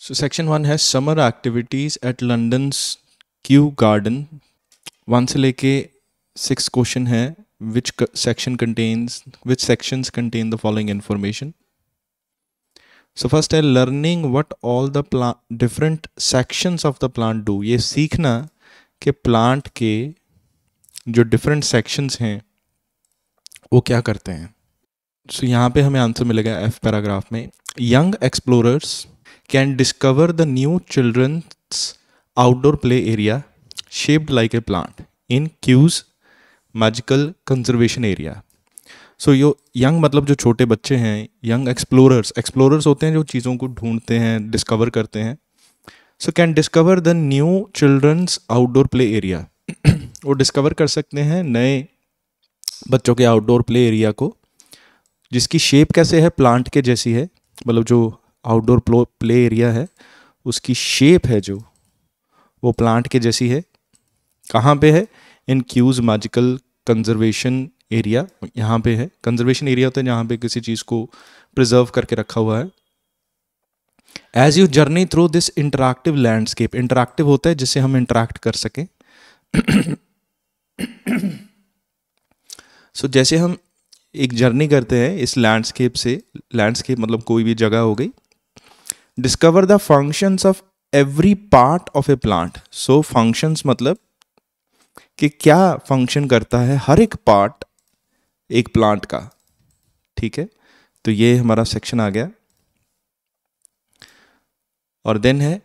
सो section one है summer activities at London Kew garden one से लेके सिक्स क्वेश्चन है which section contains which sections contain the following information so first है learning what all the plant different sections of the plant do ये सीखना कि plant के जो different sections हैं वो क्या करते हैं सो so, यहाँ पे हमें आंसर मिलेगा एफ पैराग्राफ में young explorers can discover the new children's outdoor play area shaped like a plant in Q's magical conservation area. So यो यंग मतलब जो छोटे बच्चे हैं यंग एक्सप्लोरर्स एक्सप्लोरर्स होते हैं जो चीज़ों को ढूंढते हैं डिस्कवर करते हैं so can discover the new children's outdoor play area वो डिस्कवर कर सकते हैं नए बच्चों के आउटडोर प्ले एरिया को जिसकी शेप कैसे है प्लांट के जैसी है मतलब जो आउटडोर प्ले एरिया है उसकी शेप है जो वो प्लांट के जैसी है कहाँ पे है in Kew's magical conservation area यहाँ पे है कंजर्वेशन एरिया होता है जहाँ पे किसी चीज़ को प्रिजर्व करके रखा हुआ है as you journey through this interactive landscape interactive होता है जिससे हम इंटरेक्ट कर सकें सो so, जैसे हम एक जर्नी करते हैं इस लैंडस्केप से लैंडस्केप मतलब कोई भी जगह हो गई discover the functions of every part of a plant so functions मतलब कि क्या फंक्शन करता है हर एक पार्ट एक प्लांट का ठीक है तो ये हमारा सेक्शन आ गया और देन है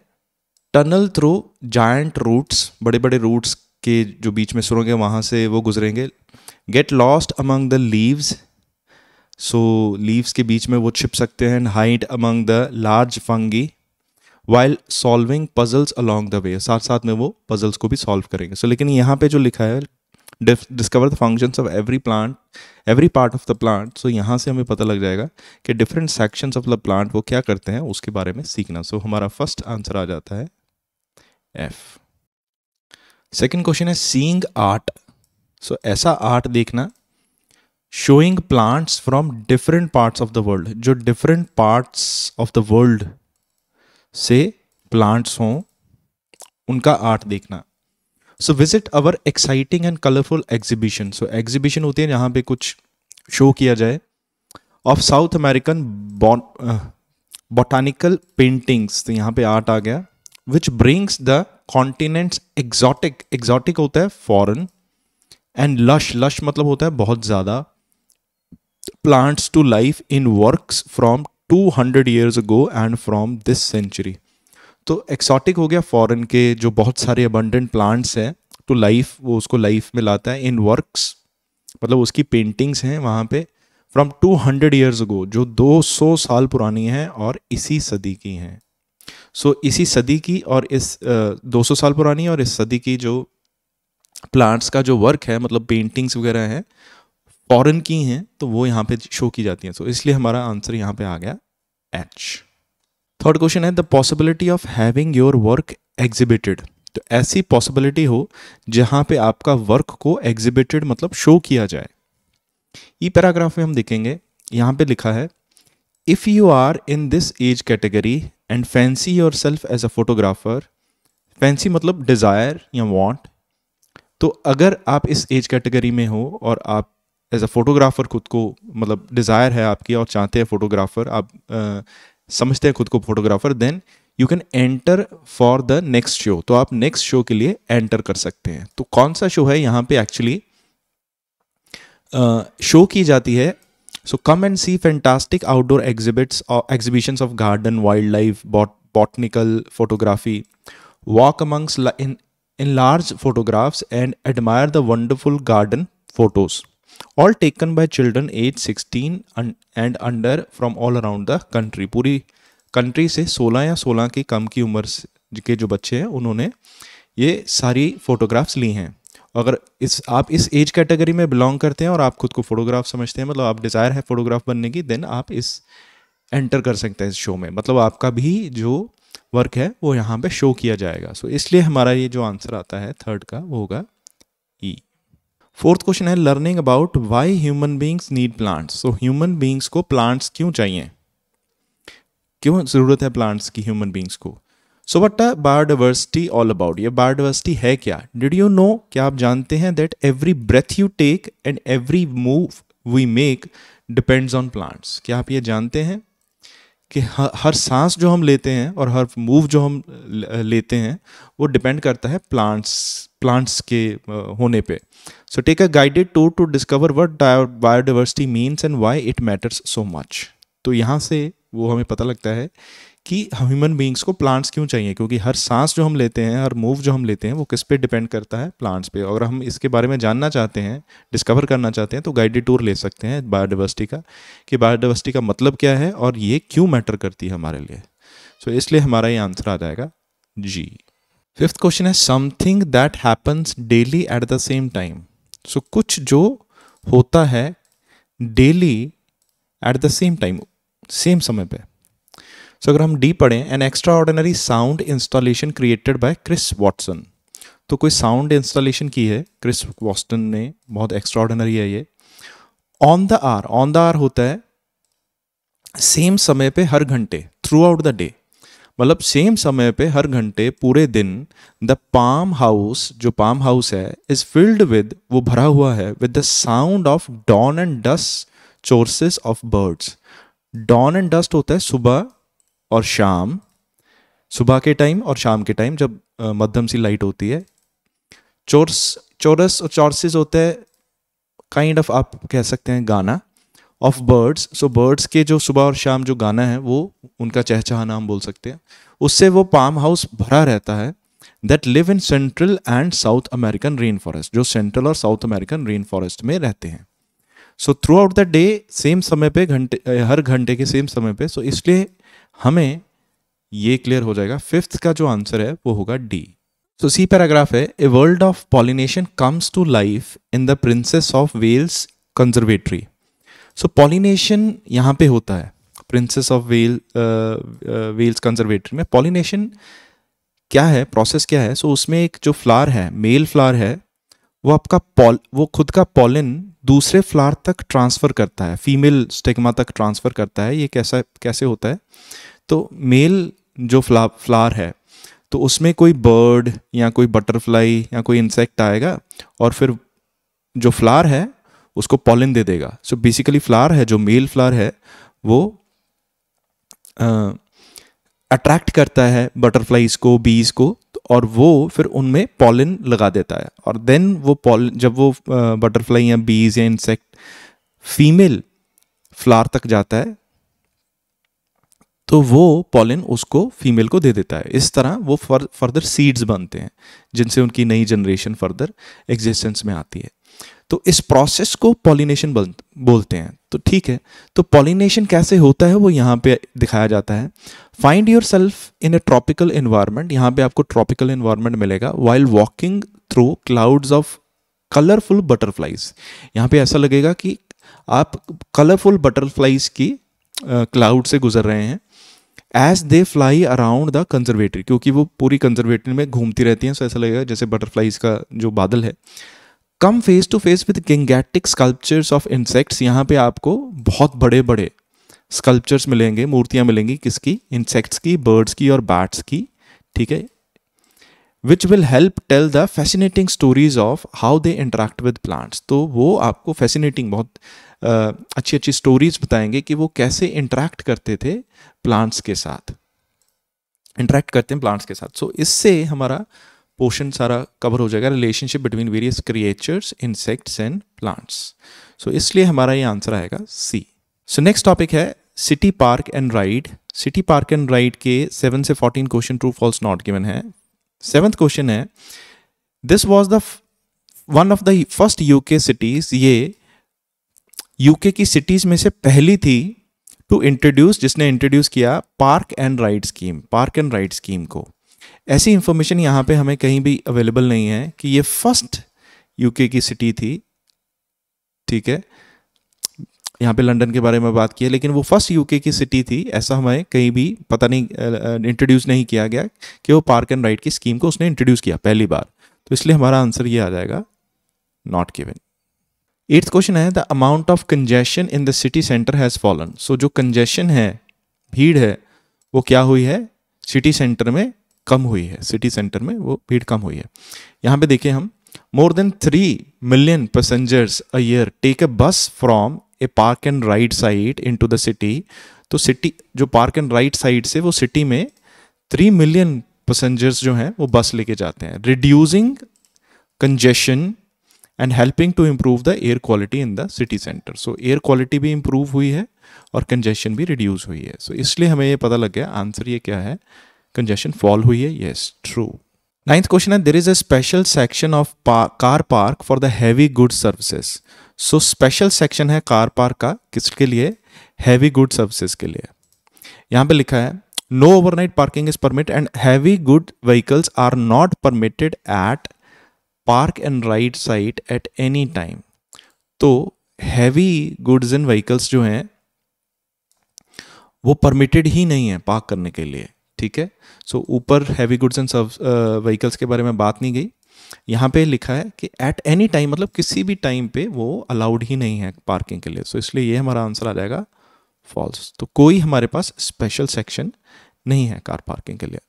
टनल थ्रू जायंट रूट्स बड़े बड़े रूट्स के जो बीच में सुरंग है से वो गुजरेंगे get lost among the leaves so leaves के बीच में वो छिप सकते हैं hide among the large fungi while solving puzzles along the way साथ साथ में वो पजल्स को भी सॉल्व करेंगे सो so, लेकिन यहाँ पे जो लिखा है discover the functions of every plant every part of the plant so यहाँ से हमें पता लग जाएगा कि different sections of the plant वो क्या करते हैं उसके बारे में सीखना सो so, हमारा फर्स्ट आंसर आ जाता है एफ सेकेंड क्वेश्चन है सींग आर्ट सो ऐसा आर्ट देखना showing plants from different parts of the world जो different parts of the world से प्लांट्स हों उनका आर्ट देखना so visit our exciting and colourful exhibition so exhibition होती है जहाँ पे कुछ शो किया जाए of South American botanical paintings तो यहाँ पे आर्ट आ गया which brings the continents exotic exotic होता है फॉरन एंड लश लश मतलब होता है बहुत ज़्यादा plants to life in works from 200 years ago and from this century. तो एक्सॉटिक हो गया फॉरेन के जो बहुत सारे अबंडेंट प्लांट्स हैं टू तो लाइफ वो उसको लाइफ में लाता है इन वर्क्स मतलब उसकी पेंटिंग्स हैं वहाँ पे फ्रॉम 200 हंड्रेड ईयर्स गो जो 200 साल पुरानी हैं और इसी सदी की हैं सो so, इसी सदी की और इस दो सौ साल पुरानी और इस सदी की जो प्लांट्स का जो वर्क है मतलब पेंटिंग्स वगैरह हैं फॉरन की हैं तो वो यहाँ पे शो की जाती हैं सो so, इसलिए हमारा आंसर यहाँ पे आ गया एच थर्ड क्वेश्चन है the possibility of having your work exhibited तो ऐसी पॉसिबिलिटी हो जहाँ पे आपका वर्क को एग्जिबिटेड मतलब शो किया जाए ये पैराग्राफ में हम देखेंगे यहाँ पे लिखा है if you are in this age category and fancy yourself as a photographer fancy मतलब डिज़ायर या वॉन्ट तो अगर आप इस एज कैटेगरी में हो और आप एज अ फोटोग्राफ़र खुद को मतलब डिज़ायर है आपकी और चाहते हैं फोटोग्राफ़र आप समझते हैं खुद को photographer then you can enter for the next show तो आप नेक्स्ट शो के लिए एंटर कर सकते हैं तो कौन सा शो है यहाँ पे एक्चुअली शो की जाती है so come and see fantastic outdoor exhibits और exhibitions of garden wildlife botanical photography walk amongst in in large photographs and admire the wonderful garden photos all taken by children age sixteen and under from all around the country पूरी country से 16 या 16 की कम की उम्र के जो बच्चे हैं उन्होंने ये सारी फोटोग्राफ्स ली हैं अगर इस आप इस एज कैटेगरी में बिलोंग करते हैं और आप खुद को फोटोग्राफ समझते हैं मतलब आप डिज़ायर है फोटोग्राफ बनने की देन आप इस एंटर कर सकते हैं इस शो में मतलब आपका भी जो वर्क है वो यहाँ पे शो किया जाएगा सो so, इसलिए हमारा ये जो आंसर आता है थर्ड का वो होगा फोर्थ क्वेश्चन है learning about why human beings need plants so human beings को प्लांट्स क्यों चाहिए क्यों ज़रूरत है प्लांट्स की ह्यूमन बींग्स को so what biodiversity all about ये बायोडाइवर्सिटी है क्या डिड यू नो क्या आप जानते हैं that every breath you take and every move we make depends on plants क्या आप ये जानते हैं कि हर सांस जो हम लेते हैं और हर मूव जो हम लेते हैं वो डिपेंड करता है प्लांट्स प्लांट्स के होने पे so take a guided tour to discover what biodiversity means and why it matters so much तो यहाँ से वो हमें पता लगता है कि ह्यूमन बींग्स को प्लांट्स क्यों चाहिए क्योंकि हर सांस जो हम लेते हैं हर मूव जो हम लेते हैं वो किस पे डिपेंड करता है प्लांट्स पे अगर हम इसके बारे में जानना चाहते हैं डिस्कवर करना चाहते हैं तो गाइडेड टूर ले सकते हैं बायोडाइवर्सिटी का कि बायोडाइवर्सिटी का मतलब क्या है और ये क्यों मैटर करती है हमारे लिए सो so, इसलिए हमारा ये आंसर आ जाएगा जी फिफ्थ क्वेश्चन है something that happens daily at the same time so कुछ जो होता है daily at the same time same समय पे सो अगर हम डी पढ़ें an extraordinary sound installation created by Chris Watson तो कोई साउंड इंस्टॉलेशन की है क्रिस वॉटसन ने बहुत एक्स्ट्रा ऑर्डिनरी है ये on the hour on the hour होता है सेम समय पे हर घंटे थ्रू आउट द डे मतलब सेम समय पे हर घंटे पूरे दिन द पाम हाउस जो पाम हाउस है इज फिल्ड विद वो भरा हुआ है with the sound of dawn and dust choruses of birds dawn and dust होता है सुबह और शाम सुबह के टाइम और शाम के टाइम जब मध्यम सी लाइट होती है चोर्स चोरस और चोर्सेस होते हैं काइंड ऑफ आप कह सकते हैं गाना ऑफ बर्ड्स सो बर्ड्स के जो सुबह और शाम जो गाना है वो उनका चहचहाना हम बोल सकते हैं उससे वो पाम हाउस भरा रहता है that live in central and south American rainforest जो सेंट्रल और साउथ अमेरिकन रेन फॉरेस्ट में रहते हैं so throughout the day same समय पे घंटे हर घंटे के सेम समय पे सो so इसलिए हमें ये क्लियर हो जाएगा फिफ्थ का जो आंसर है वो होगा डी सो सी पैराग्राफ है a world of pollination comes to life in the princess of Wales conservatory so pollination यहाँ पे होता है princess of well Wales conservatory में पॉलिनेशन क्या है प्रोसेस क्या है सो so, उसमें एक जो फ्लावर है मेल फ्लावर है वो आपका पॉल वो खुद का पॉलिन दूसरे फ्लावर तक ट्रांसफ़र करता है फीमेल स्टेगमा तक ट्रांसफ़र करता है ये कैसा कैसे होता है तो मेल जो फ्ला फ्लावर है तो उसमें कोई बर्ड या कोई बटरफ्लाई या कोई इंसेक्ट आएगा और फिर जो फ्लावर है उसको पॉलिन दे देगा सो बेसिकली फ्लावर है जो मेल फ्लावर है वो अट्रैक्ट करता है बटरफ्लाईज को बीज को और वो फिर उनमें पॉलिन लगा देता है और देन वो पॉलिन जब वो बटरफ्लाई या बीज या इंसेक्ट फीमेल फ्लावर तक जाता है तो वो पॉलिन उसको फीमेल को दे देता है इस तरह वो फर, फर्दर सीड्स बनते हैं जिनसे उनकी नई जनरेशन फर्दर एग्जिस्टेंस में आती है तो इस प्रोसेस को पॉलिनेशन बोलते हैं तो ठीक है तो पॉलिनेशन कैसे होता है वो यहाँ पे दिखाया जाता है find yourself in a tropical environment यहाँ पे आपको ट्रॉपिकल इन्वायरमेंट मिलेगा while walking through clouds of colourful butterflies यहाँ पे ऐसा लगेगा कि आप कलरफुल बटरफ्लाइज की क्लाउड uh, से गुजर रहे हैं as they fly around the conservatory क्योंकि वो पूरी कंजर्वेटरी में घूमती रहती हैं सो ऐसा लगेगा जैसे बटरफ्लाइज का जो बादल है come face to face with gigantic sculptures of insects यहाँ पे आपको बहुत बड़े बड़े स्कल्पचर्स मिलेंगे मूर्तियाँ मिलेंगी किसकी इंसेक्ट्स की बर्ड्स की और बैट्स की ठीक है which will help tell the fascinating stories of how they interact with plants तो वो आपको फैसिनेटिंग बहुत आ, अच्छी अच्छी स्टोरीज बताएंगे कि वो कैसे इंटरेक्ट करते थे प्लांट्स के साथ इंटरेक्ट करते हैं प्लांट्स के साथ सो so, इससे हमारा पोर्शन सारा कवर हो जाएगा relationship between various creatures insects and plants so इसलिए हमारा ये आंसर आएगा सी सो नेक्स्ट टॉपिक है city park and ride city park and ride के सेवन से fourteen question true false not given है सेवन्थ क्वेश्चन है this was the one of the first UK cities ये UK की सिटीज में से पहली थी टू इंट्रोड्यूस जिसने इंट्रोड्यूस किया park and ride scheme park and ride scheme को ऐसी इन्फॉर्मेशन यहाँ पे हमें कहीं भी अवेलेबल नहीं है कि ये फर्स्ट यूके की सिटी थी ठीक है यहाँ पे लंदन के बारे में बात की है लेकिन वो फर्स्ट यूके की सिटी थी ऐसा हमें कहीं भी पता नहीं इंट्रोड्यूस नहीं किया गया कि वो पार्क एंड राइड की स्कीम को उसने इंट्रोड्यूस किया पहली बार तो इसलिए हमारा आंसर ये आ जाएगा नॉट गिवन एट्थ क्वेश्चन है the amount of congestion in the city centre has fallen so जो कंजेशन है भीड़ है वो क्या हुई है सिटी सेंटर में कम हुई है सिटी सेंटर में वो भीड़ कम हुई है यहाँ पे देखिए हम more than three million passengers a year take a bus from a park and right side into the city तो सिटी जो पार्क एंड राइट साइड से वो सिटी में थ्री मिलियन पैसेंजर्स जो हैं वो बस लेके जाते हैं reducing congestion and helping to improve the air quality in the city centre so air quality भी इम्प्रूव हुई है और कंजेशन भी रिड्यूस हुई है सो so, इसलिए हमें ये पता लग गया आंसर ये क्या है कंजेशन फॉल हुई है येस ट्रू नाइन्थ क्वेश्चन है there is a special section of car park for the heavy good services so special section है कार पार्क का किसके लिए हैवी गुड सर्विसेज के लिए यहाँ पे लिखा है no overnight parking is permit and heavy good vehicles are not permitted at park and ride site at any time तो हैवी गुड्स एंड व्हीकल्स जो हैं वो परमिटेड ही नहीं है पार्क करने के लिए ठीक है सो so, ऊपर heavy goods and serve vehicles के बारे में बात नहीं गई यहाँ पे लिखा है कि एट एनी टाइम मतलब किसी भी टाइम पे वो अलाउड ही नहीं है पार्किंग के लिए सो so, इसलिए ये हमारा आंसर आ जाएगा फॉल्स तो कोई हमारे पास स्पेशल सेक्शन नहीं है कार पार्किंग के लिए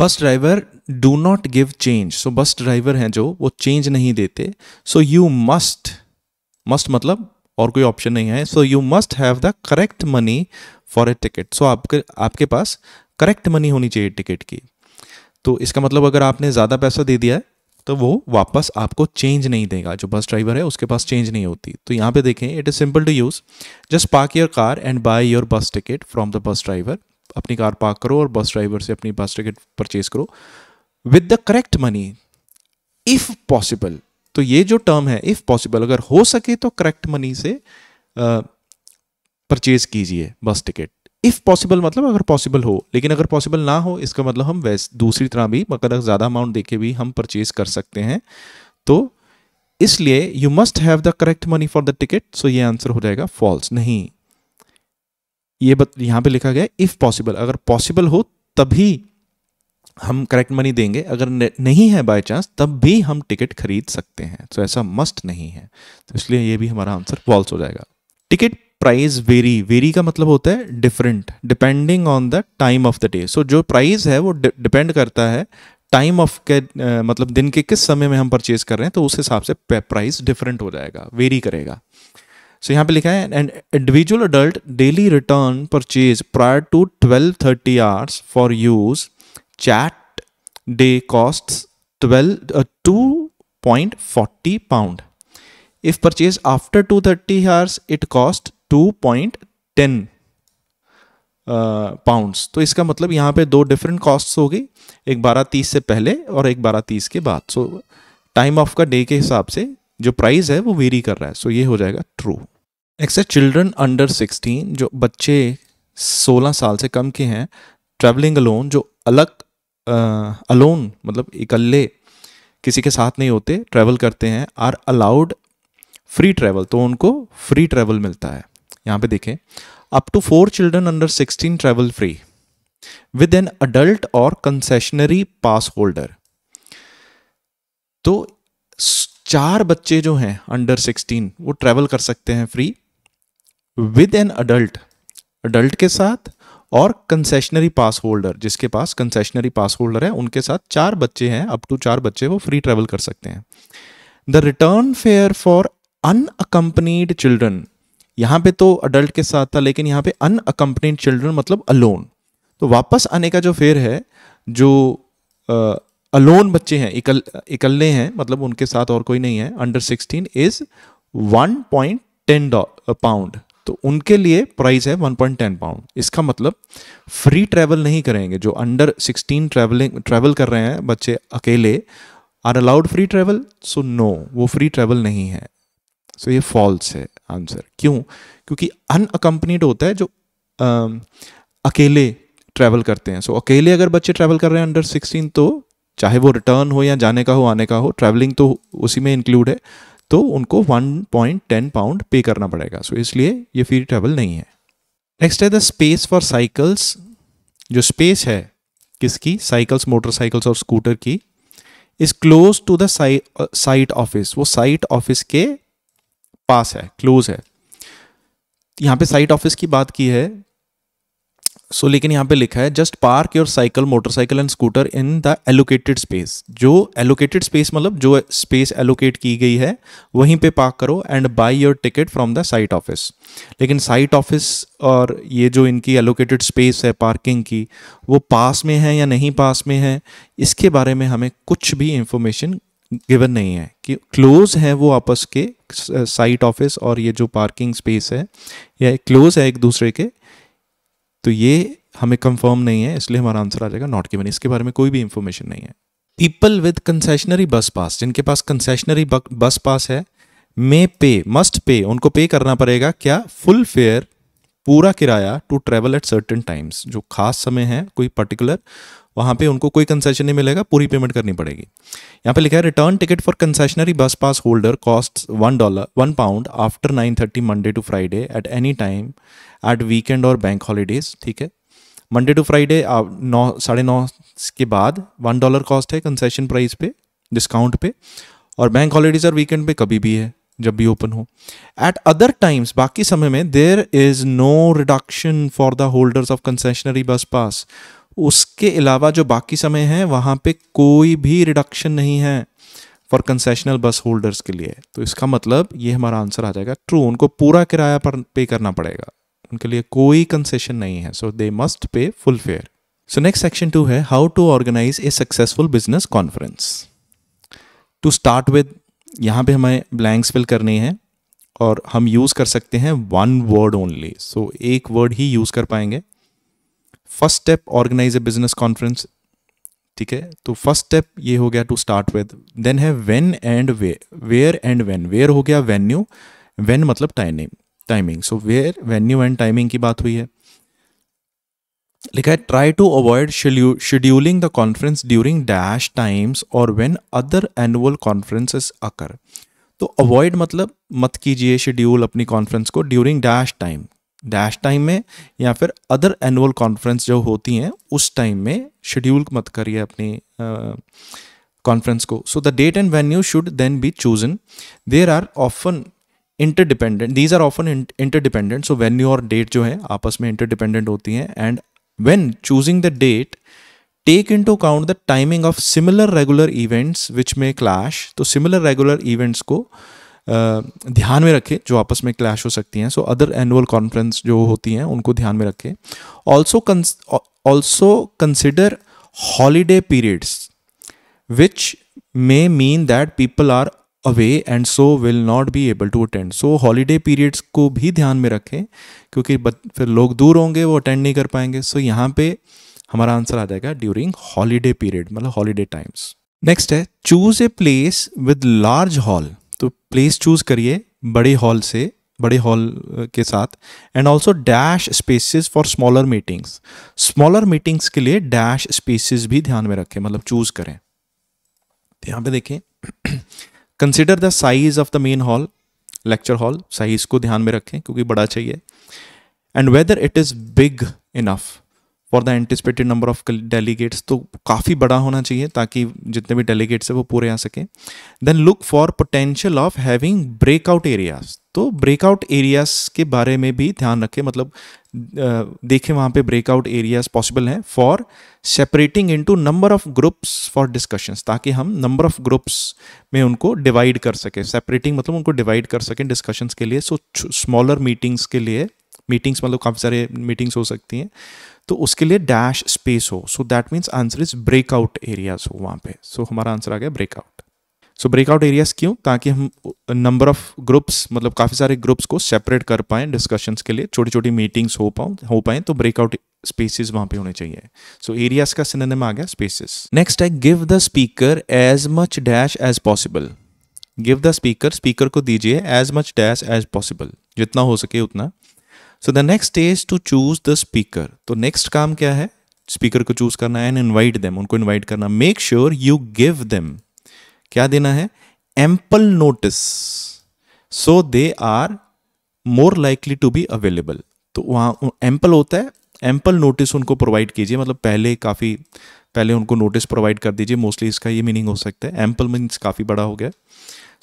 bus driver do not give change so bus driver हैं जो वो चेंज नहीं देते सो यू मस्ट मस्ट मतलब और कोई ऑप्शन नहीं है so you must have the correct money for a ticket so आपके आपके पास करेक्ट मनी होनी चाहिए टिकट की तो इसका मतलब अगर आपने ज़्यादा पैसा दे दिया है तो वो वापस आपको चेंज नहीं देगा जो बस ड्राइवर है उसके पास चेंज नहीं होती तो यहाँ पे देखें it is simple to use just park your car and buy your bus ticket from the bus driver अपनी कार पार्क करो और बस ड्राइवर से अपनी बस टिकट परचेज करो with the correct money if possible तो ये जो term है इफ़ पॉसिबल अगर हो सके तो करेक्ट मनी से परचेज कीजिए बस टिकट इफ़ पॉसिबल मतलब अगर पॉसिबल हो लेकिन अगर पॉसिबल ना हो इसका मतलब हम वैस दूसरी तरह भी मतलब ज़्यादा अमाउंट देके भी हम परचेज कर सकते हैं तो इसलिए you must have the correct money for the ticket so ये आंसर हो जाएगा फॉल्स नहीं ये बत यहां पे लिखा गया इफ़ पॉसिबल अगर पॉसिबल हो तभी हम करेक्ट मनी देंगे अगर नहीं है बाय चांस तब भी हम टिकट खरीद सकते हैं तो ऐसा मस्ट नहीं है तो इसलिए ये भी हमारा आंसर फॉल्स हो जाएगा टिकट प्राइस वेरी वेरी का मतलब होता है different depending on the time of the day so जो प्राइस है वो डिपेंड करता है टाइम ऑफ के मतलब दिन के किस समय में हम परचेज कर रहे हैं तो उस हिसाब से प्राइस डिफरेंट हो जाएगा वेरी करेगा सो so, यहाँ पे लिखा है and individual adult daily return purchase prior to twelve thirty hours for use that day cost twelve two point forty pound if purchase after two thirty hours it cost two point ten pounds तो इसका मतलब यहाँ पे दो different costs हो गई एक बारह तीस से पहले और एक बारह तीस के बाद सो टाइम ऑफ का डे के हिसाब से जो प्राइस है वो वेरी कर रहा है सो so, ये हो जाएगा ट्रू एक्सर चिल्ड्रन अंडर सिक्सटीन जो बच्चे सोलह साल से कम के हैं ट्रैवलिंग अलोन जो अलग अलोन uh, मतलब इकल्ले किसी के साथ नहीं होते ट्रैवल करते हैं आर अलाउड फ्री ट्रैवल तो उनको फ्री ट्रैवल मिलता है यहाँ पे देखें up to four children under sixteen travel free with an adult और कंसेशनरी पास होल्डर तो चार बच्चे जो हैं अंडर सिक्सटीन वो ट्रेवल कर सकते हैं free with an adult adult के साथ और कंसेशनरी पास होल्डर जिसके पास कंसेशनरी पास होल्डर है उनके साथ चार बच्चे हैं अप टू चार बच्चे वो फ्री ट्रेवल कर सकते हैं the return fare for unaccompanied children यहाँ पे तो अडल्ट के साथ था लेकिन यहाँ पे अनअकम्पनीड चिल्ड्रन मतलब अलोन तो वापस आने का जो फेर है जो आ, अलोन बच्चे हैं इकल इकल्ले हैं मतलब उनके साथ और कोई नहीं है under sixteen is one point ten pound तो उनके लिए प्राइस है वन पॉइंट टेन पाउंड इसका मतलब फ्री ट्रैवल नहीं करेंगे जो अंडर सिक्सटीन ट्रैवलिंग ट्रैवल कर रहे हैं बच्चे अकेले are allowed free travel so no वो फ्री ट्रैवल नहीं है सो so, ये फॉल्स है आंसर क्यों क्योंकि अनअकम्पनीड होता है जो आ, अकेले ट्रैवल करते हैं सो so, अकेले अगर बच्चे ट्रैवल कर रहे हैं अंडर सिक्सटीन तो चाहे वो रिटर्न हो या जाने का हो आने का हो ट्रैवलिंग तो उसी में इंक्लूड है तो उनको वन पॉइंट टेन पाउंड पे करना पड़ेगा सो so, इसलिए ये फ्री ट्रैवल नहीं है नेक्स्ट है द स्पेस फॉर साइकिल्स जो स्पेस है किसकी साइकिल्स मोटरसाइकिल्स और स्कूटर की is close to the site office वो साइट ऑफिस के पास है क्लोज है यहाँ पे साइट ऑफिस की बात की है सो so, लेकिन यहाँ पे लिखा है just park your cycle motorcycle and scooter in the allocated space जो एलोकेटेड स्पेस मतलब जो स्पेस एलोकेट की गई है वहीं पे पार्क करो and buy your ticket from the site office लेकिन साइट ऑफिस और ये जो इनकी एलोकेटेड स्पेस है पार्किंग की वो पास में है या नहीं पास में है इसके बारे में हमें कुछ भी इंफॉर्मेशन गिवन नहीं है कि क्लोज है वो आपस के साइट ऑफिस और ये जो पार्किंग स्पेस है या क्लोज है एक दूसरे के तो ये हमें कंफर्म नहीं है इसलिए हमारा आंसर आ जाएगा नॉट गिवन इसके बारे में कोई भी इंफॉर्मेशन नहीं है पीपल विद कंसेशनरी बस पास जिनके पास कंसेशनरी बस पास है मे पे मस्ट पे उनको पे करना पड़ेगा क्या फुल फेयर पूरा किराया to travel at certain times जो खास समय है कोई पर्टिकुलर वहाँ पे उनको कोई कंसेशन नहीं मिलेगा पूरी पेमेंट करनी पड़ेगी यहाँ पे लिखा है return ticket for concessionary bus pass holder cost one dollar one pound after nine thirty Monday to Friday at any time at weekend और बैंक हॉलीडेज ठीक है मंडे टू फ्राइडे नौ साढ़े नौ के बाद वन डॉलर कॉस्ट है concession price पे discount पे और बैंक हॉलीडेज और वीकेंड पे कभी भी है जब भी ओपन हो एट अदर टाइम्स बाकी समय में there is no reduction for the holders of concessionary bus pass उसके अलावा जो बाकी समय है वहाँ पे कोई भी रिडक्शन नहीं है फॉर कंसेशनल बस होल्डर्स के लिए तो इसका मतलब ये हमारा आंसर आ जाएगा ट्रू उनको पूरा किराया पर पे करना पड़ेगा उनके लिए कोई कंसेशन नहीं है so they must pay full fare so next section two है how to organise a successful business conference to start with यहाँ पे हमें ब्लैंक्स फिल करने हैं और हम यूज़ कर सकते हैं वन वर्ड ओनली सो एक वर्ड ही यूज़ कर पाएंगे first step organise a business conference ठीक है तो फर्स्ट स्टेप ये हो गया टू स्टार्ट विद देन है when and way where and when where हो गया वेन्यू वेन मतलब timing timing so where venue and timing की बात हुई है लिखा है try to avoid scheduling the conference during dash times और when other annual conferences occur तो अवॉइड मतलब मत कीजिए शेड्यूल अपनी कॉन्फ्रेंस को during dash time dash time में या फिर अदर एनुअल कॉन्फ्रेंस जो होती हैं उस टाइम में शेड्यूल मत करिए अपनी कॉन्फ्रेंस को so the date and venue should then be chosen there are often interdependent these are often interdependent so venue और डेट जो है आपस में इंटरडिपेंडेंट होती हैं and When choosing the date, take into account the timing of similar regular events which may clash. तो similar regular events को ध्यान में रखें जो आपस में क्लैश हो सकती हैं सो अदर एनुअल कॉन्फ्रेंस जो होती हैं उनको ध्यान में रखें also also consider holiday periods which may mean that people are away and so will not be able to attend so holiday periods को भी ध्यान में रखें क्योंकि फिर लोग दूर होंगे वो अटेंड नहीं कर पाएंगे सो so, यहाँ पे हमारा आंसर आ जाएगा ड्यूरिंग हॉलीडे पीरियड मतलब हॉलीडे टाइम्स नेक्स्ट है choose a place with large hall तो प्लेस चूज करिए बड़े हॉल से बड़े हॉल के साथ and also dash spaces for smaller meetings smaller meetings के लिए डैश स्पेसिस भी ध्यान में रखें मतलब चूज करें तो यहाँ पे देखें consider the size of the main hall lecture hall size को ध्यान में रखें क्योंकि बड़ा चाहिए and whether it is big enough for the anticipated number of delegates तो काफ़ी बड़ा होना चाहिए ताकि जितने भी डेलीगेट्स हैं वो पूरे आ सकें then look for potential of having breakout areas तो ब्रेकआउट एरियाज के बारे में भी ध्यान रखें मतलब देखें वहाँ पे ब्रेकआउट एरियाज पॉसिबल हैं for separating into number of groups for discussions ताकि हम नंबर ऑफ ग्रुप्स में उनको डिवाइड कर सकें सेपरेटिंग मतलब उनको डिवाइड कर सकें डिस्कशंस के लिए सो स्मॉलर मीटिंग्स के लिए मीटिंग्स मतलब काफ़ी सारे मीटिंग्स हो सकती हैं तो उसके लिए डैश स्पेस हो so that means answer is breakout areas हो वहाँ पे सो so, हमारा आंसर आ गया ब्रेकआउट सो ब्रेकआउट एरियाज क्यों ताकि हम नंबर ऑफ ग्रुप्स मतलब काफ़ी सारे ग्रुप्स को सेपरेट कर पाएँ डिस्कशंस के लिए छोटी छोटी मीटिंग्स हो पाऊँ हो पाएँ तो ब्रेकआउट स्पेसिस वहाँ पे होने चाहिए सो so, एरियाज का सिनेम आ गया स्पेसिस नेक्स्ट है give the speaker as much dash as possible give the speaker speaker को दीजिए as much dash as possible जितना हो सके उतना so the next is to choose the speaker तो नेक्स्ट काम क्या है स्पीकर को चूज करना है एंड इनवाइट देम उनको इनवाइट करना make sure you give them क्या देना है ample notice so they are more likely to be available तो वहाँ एम्पल होता है एम्पल नोटिस उनको प्रोवाइड कीजिए मतलब पहले काफ़ी पहले उनको नोटिस प्रोवाइड कर दीजिए मोस्टली इसका ये मीनिंग हो सकता है एम्पल मीन्स काफ़ी बड़ा हो गया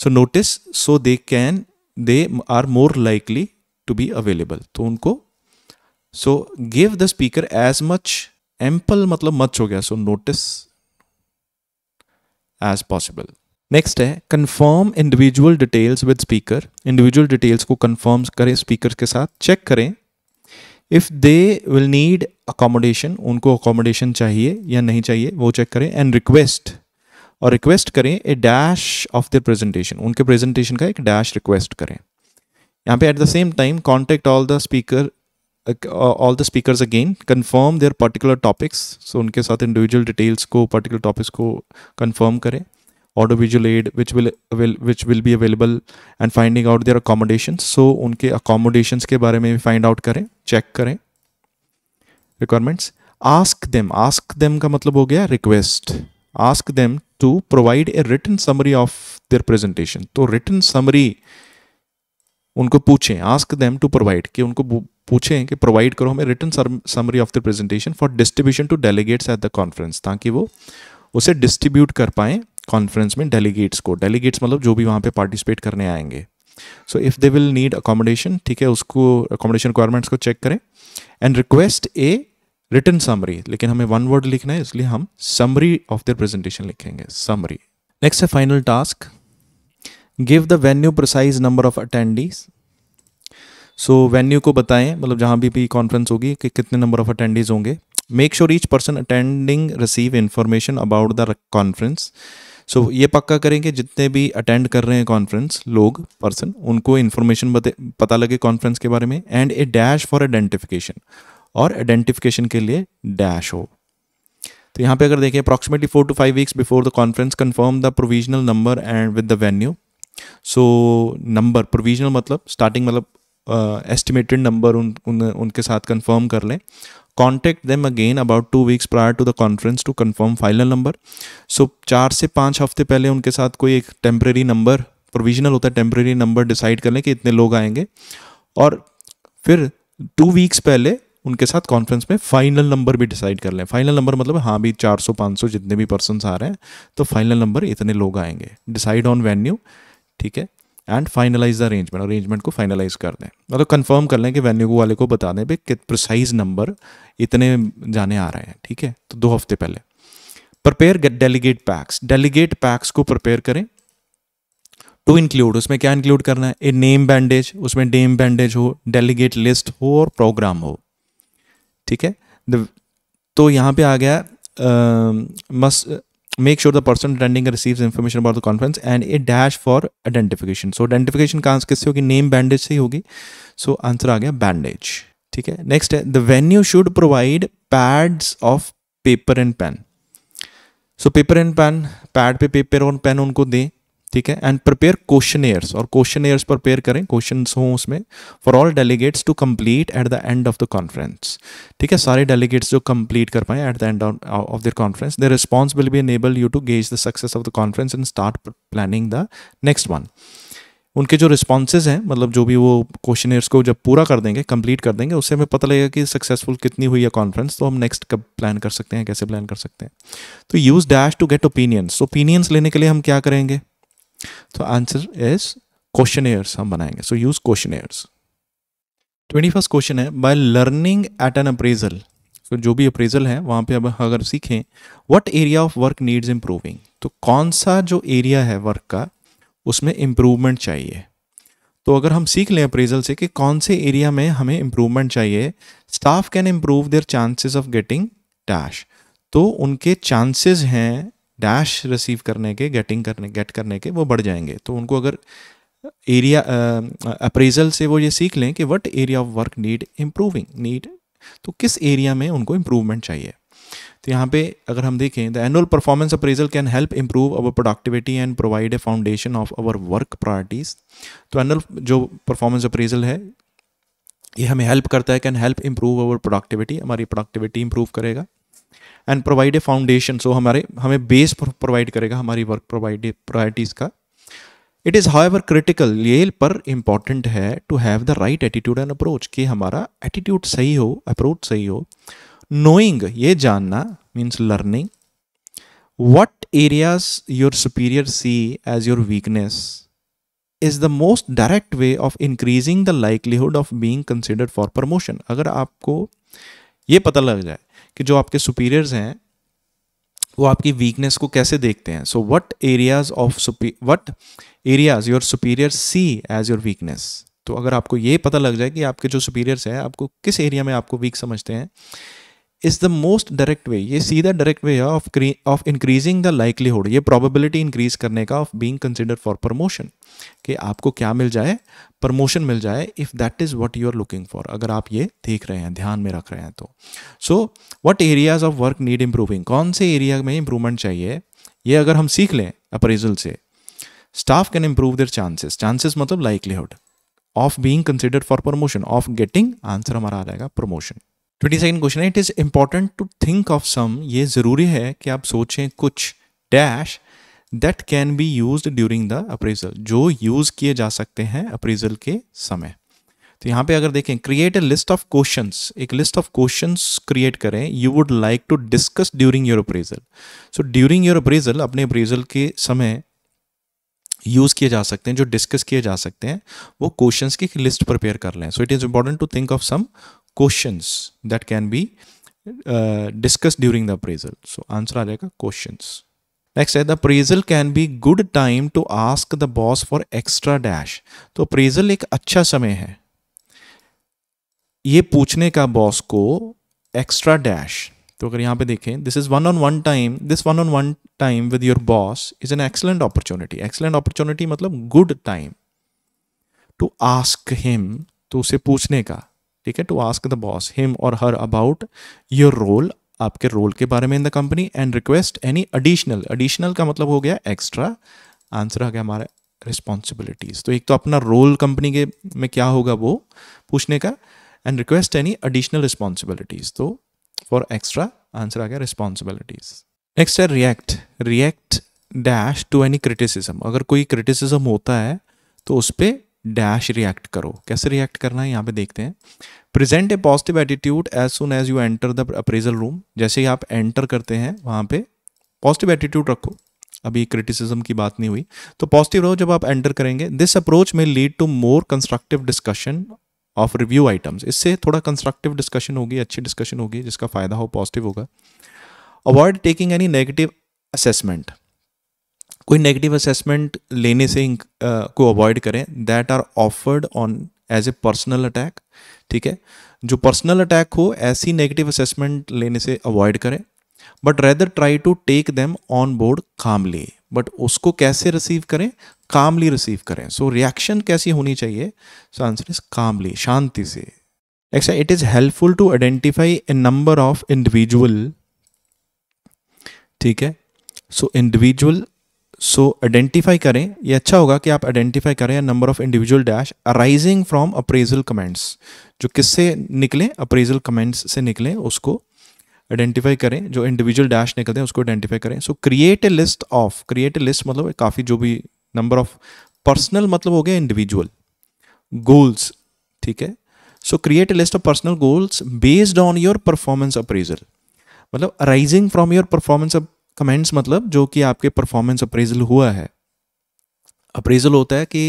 so notice so they can they are more likely to be available तो उनको so give the speaker as much ample मतलब मच हो गया so notice as possible next है confirm individual details with speaker individual details को confirm करें speaker के साथ चेक करें if they will need accommodation उनको अकोमोडेशन चाहिए या नहीं चाहिए वो चेक करें एंड रिक्वेस्ट और रिक्वेस्ट करें a dash of their presentation उनके प्रेजेंटेशन का एक डैश रिक्वेस्ट करें यहाँ पे at the same time contact all the speaker all the speakers again confirm their particular topics so उनके साथ इंडिविजुअल डिटेल्स को पर्टिकुलर टॉपिक्स को कन्फर्म करें audio visual aid which will which will be available and finding out their accommodation so उनके accommodation के बारे में भी फाइंड आउट करें चेक करें requirements ask them ask them का मतलब हो गया request ask them to provide a written summary of their presentation तो रिटर्न समरी उनको पूछें आस्क देम टू प्रोवाइड कि उनको पूछें कि प्रोवाइड करो हमें written summary of the presentation for distribution to delegates at the conference ताकि वो उसे डिस्ट्रीब्यूट कर पाएँ कॉन्फ्रेंस में डेलीगेट्स को डेलीगेट्स मतलब जो भी वहाँ पे पार्टिसिपेट करने आएंगे so if they will need accommodation ठीक है उसको अकोमोडेशन रिक्वायरमेंट्स को चेक करें and request a written summary लेकिन हमें वन वर्ड लिखना है इसलिए हम समरी ऑफ देयर प्रेजेंटेशन लिखेंगे समरी नेक्स्ट है final task give the venue precise number of attendees so venue को बताएं मतलब जहाँ भी भी कॉन्फ्रेंस होगी कि कितने नंबर ऑफ अटेंडीज होंगे make sure each person attending receive information about the conference so ये पक्का करें कि जितने भी अटेंड कर रहे हैं कॉन्फ्रेंस लोग पर्सन उनको इन्फॉर्मेशन पता लगे कॉन्फ्रेंस के बारे में and a dash for identification और आइडेंटिफिकेशन के लिए डैश हो तो यहाँ पे अगर देखें approximately four to five weeks before the conference confirm the provisional number and with the venue so number provisional मतलब स्टार्टिंग मतलब एस्टिमेटेड uh, नंबर उन, उन उनके साथ कंफर्म कर लें contact them again about two weeks prior to the conference to confirm final number so चार से पाँच हफ्ते पहले उनके साथ कोई एक टेम्प्रेरी नंबर प्रोविजनल होता है टेम्प्रेरी नंबर डिसाइड कर लें कि इतने लोग आएंगे और फिर टू वीक्स पहले उनके साथ कॉन्फ्रेंस में फाइनल नंबर भी डिसाइड कर लें फाइनल नंबर मतलब हाँ भी 400 500 जितने भी पर्सन आ रहे हैं तो फाइनल नंबर इतने लोग आएंगे डिसाइड ऑन वेन्यू ठीक है and finalise the arrangement arrangement को फाइनलाइज कर दें मतलब कंफर्म कर लें कि वेन्यू वाले को बता दें भाई प्रिसाइज नंबर इतने जाने आ रहे हैं ठीक है तो दो हफ्ते पहले prepare delegate packs delegate packs को प्रपेयर करें टू इंक्लूड उसमें क्या इंक्लूड करना है ए नेम बैंडेज उसमें नेम बैंडेज हो डेलीगेट लिस्ट हो और प्रोग्राम हो ठीक है तो यहाँ पे आ गया must make sure the person attending receives information about the conference and a dash for identification so identification कहाँ किससे होगी name bandage से ही होगी so आंसर आ गया bandage ठीक है नेक्स्ट है the venue should provide pads of paper and pen so paper and pen pad पे पेपर और पेन उनको दें ठीक है एंड प्रिपेयर क्वेश्चन और क्वेश्चन प्रिपेयर करें क्वेश्चन हों उसमें for all delegates to complete at the end of the conference ठीक है सारे डेलीगेट्स जो कंप्लीट कर पाए at the end of the conference the response will be enable you to gauge the success of the conference and start planning the next one उनके जो responses हैं मतलब जो भी वो क्वेश्चन को जब पूरा कर देंगे कंप्लीट कर देंगे उससे हमें पता लगेगा कि सक्सेसफुल कितनी हुई है कॉन्फ्रेंस तो हम नेक्स्ट कब प्लान कर सकते हैं कैसे प्लान कर सकते हैं तो use dash to get opinions opinions लेने के लिए हम क्या करेंगे तो आंसर इज क्वेश्चनेयर्स हम बनाएंगे so use question twenty first question है by learning at an appraisal तो जो भी अप्रेजल है वहां पे अब अगर सीखें what area of work needs improving तो कौन सा जो एरिया है वर्क का उसमें इंप्रूवमेंट चाहिए तो अगर हम सीख लें अप्रेजल से कि कौन से एरिया में हमें इंप्रूवमेंट चाहिए staff can improve their chances of getting dash तो उनके चांसेस हैं डैश रिसीव करने के गेटिंग करने गेट करने के वो बढ़ जाएंगे तो उनको अगर एरिया अप्रेजल से वो ये सीख लें कि what area of work need improving need तो किस एरिया में उनको इम्प्रूवमेंट चाहिए तो यहाँ पे अगर हम देखें the annual performance appraisal can help improve our productivity and provide a foundation of our work priorities तो एनुअल जो परफॉर्मेंस अप्रेजल है ये हमें हेल्प करता है can help improve our productivity हमारी प्रोडक्टिविटी इंप्रूव करेगा and provide a foundation so हमारे हमें बेस प्रोवाइड करेगा हमारी वर्क प्रोवाइड प्रायोरिटीज़ का इट इज़ हाउ क्रिटिकल ये पर इम्पॉर्टेंट है to have the right attitude and approach कि हमारा एटीट्यूड सही हो अप्रोच सही हो नोइंग ये जानना means learning what areas your superior see as your weakness is the most direct way of increasing the livelihood of being considered for promotion अगर आपको ये पता लग जाए कि जो आपके सुपीरियर्स हैं वो आपकी वीकनेस को कैसे देखते हैं so what areas of what areas your superior see as your weakness तो अगर आपको ये पता लग जाए कि आपके जो सुपीरियर्स हैं आपको किस एरिया में आपको वीक समझते हैं is the most direct way ये सीधा डायरेक्ट वे है of of increasing the likelihood ये प्रोबेबिलिटी इंक्रीज करने का of being consider for promotion कि आपको क्या मिल जाए प्रमोशन मिल जाए if that is what you are looking for अगर आप ये देख रहे हैं ध्यान में रख रहे हैं तो so what areas of work need improving कौन से एरिया में इंप्रूवमेंट चाहिए ये अगर हम सीख लें अप्रेजल से staff can improve their chances chances मतलब likelihood of being considered for promotion of getting answer हमारा आ जाएगा प्रमोशन ट्वेंटी सेकेंड क्वेश्चन है it is important to think of some ये ज़रूरी है कि आप सोचें कुछ dash that can be use during the appraisal जो यूज़ किए जा सकते हैं अप्रेजल के समय तो यहाँ पे अगर देखें create a list of question एक लिस्ट ऑफ क्वेश्चन क्रिएट करें you would like to discuss during your appraisal so during your appraisal अपने अप्रेजल के समय यूज़ किए जा सकते हैं जो डिस्कस किए जा सकते हैं वो क्वेश्चंस की लिस्ट प्रिपेयर कर लें so it is important to think of some question that can be discuss during the appraisal so answer आ जाएगा क्वेश्चन नेक्स्ट है the appraisal can be good time to ask the boss for extra dash तो appraisal एक अच्छा समय है ये पूछने का बॉस को एक्स्ट्रा डैश तो अगर यहाँ पे देखें this is one on one time this one on one time with your boss is an excellent opportunity excellent opportunity मतलब good time to ask him तो उसे पूछने का ठीक है to ask the boss him और हर अबाउट योर रोल आपके role के बारे में in the company and request any additional additional का मतलब हो गया एक्स्ट्रा आंसर आ गया हमारा रिस्पॉन्सिबिलिटीज़ तो एक तो अपना रोल कंपनी के में क्या होगा वो पूछने का and request any additional responsibilities तो फॉर एक्स्ट्रा आंसर आ गया रिस्पॉन्सिबिलिटीज़ नेक्स्ट है react react dash to any criticism अगर कोई क्रिटिसिज्म होता है तो उस पर डैश रिएक्ट करो कैसे रिएक्ट करना है यहाँ पे देखते हैं present a positive attitude as soon as you enter the appraisal room जैसे ही आप एंटर करते हैं वहाँ पे पॉजिटिव एटीट्यूड रखो अभी क्रिटिसिज्म की बात नहीं हुई तो पॉजिटिव रहो जब आप एंटर करेंगे दिस अप्रोच में lead to more constructive discussion of review items इससे थोड़ा कंस्ट्रक्टिव डिस्कशन होगी अच्छी डिस्कशन होगी जिसका फायदा हो पॉजिटिव होगा avoid taking any negative assessment कोई नेगेटिव असेसमेंट लेने से uh, को अवॉइड करें that are offered on as a personal attack ठीक है जो पर्सनल अटैक हो ऐसी नेगेटिव असेसमेंट लेने से अवॉइड करें but rather try to take them on board calmly but उसको कैसे रिसीव करें कामली रिसीव करें सो so, रिएक्शन कैसी होनी चाहिए सो आंसर इज कामली शांति से next it is helpful to identify a number of individual ठीक है सो इंडिविजुअल सो आइडेंटिफाई करें ये अच्छा होगा कि आप आइडेंटिफाई करें number of individual dash arising from appraisal comments जो किससे निकले अप्रेजल कमेंट्स से निकले उसको आइडेंटिफाई करें जो इंडिविजुअल डैश निकलते हैं उसको आइडेंटिफाई करें so create a list of create a list मतलब काफ़ी जो भी नंबर ऑफ पर्सनल मतलब हो गया इंडिविजुअल गोल्स ठीक है so create a list of personal goals based on your performance appraisal मतलब arising from your performance of comments मतलब जो कि आपके परफॉर्मेंस अप्रेजल हुआ है अप्रेजल होता है कि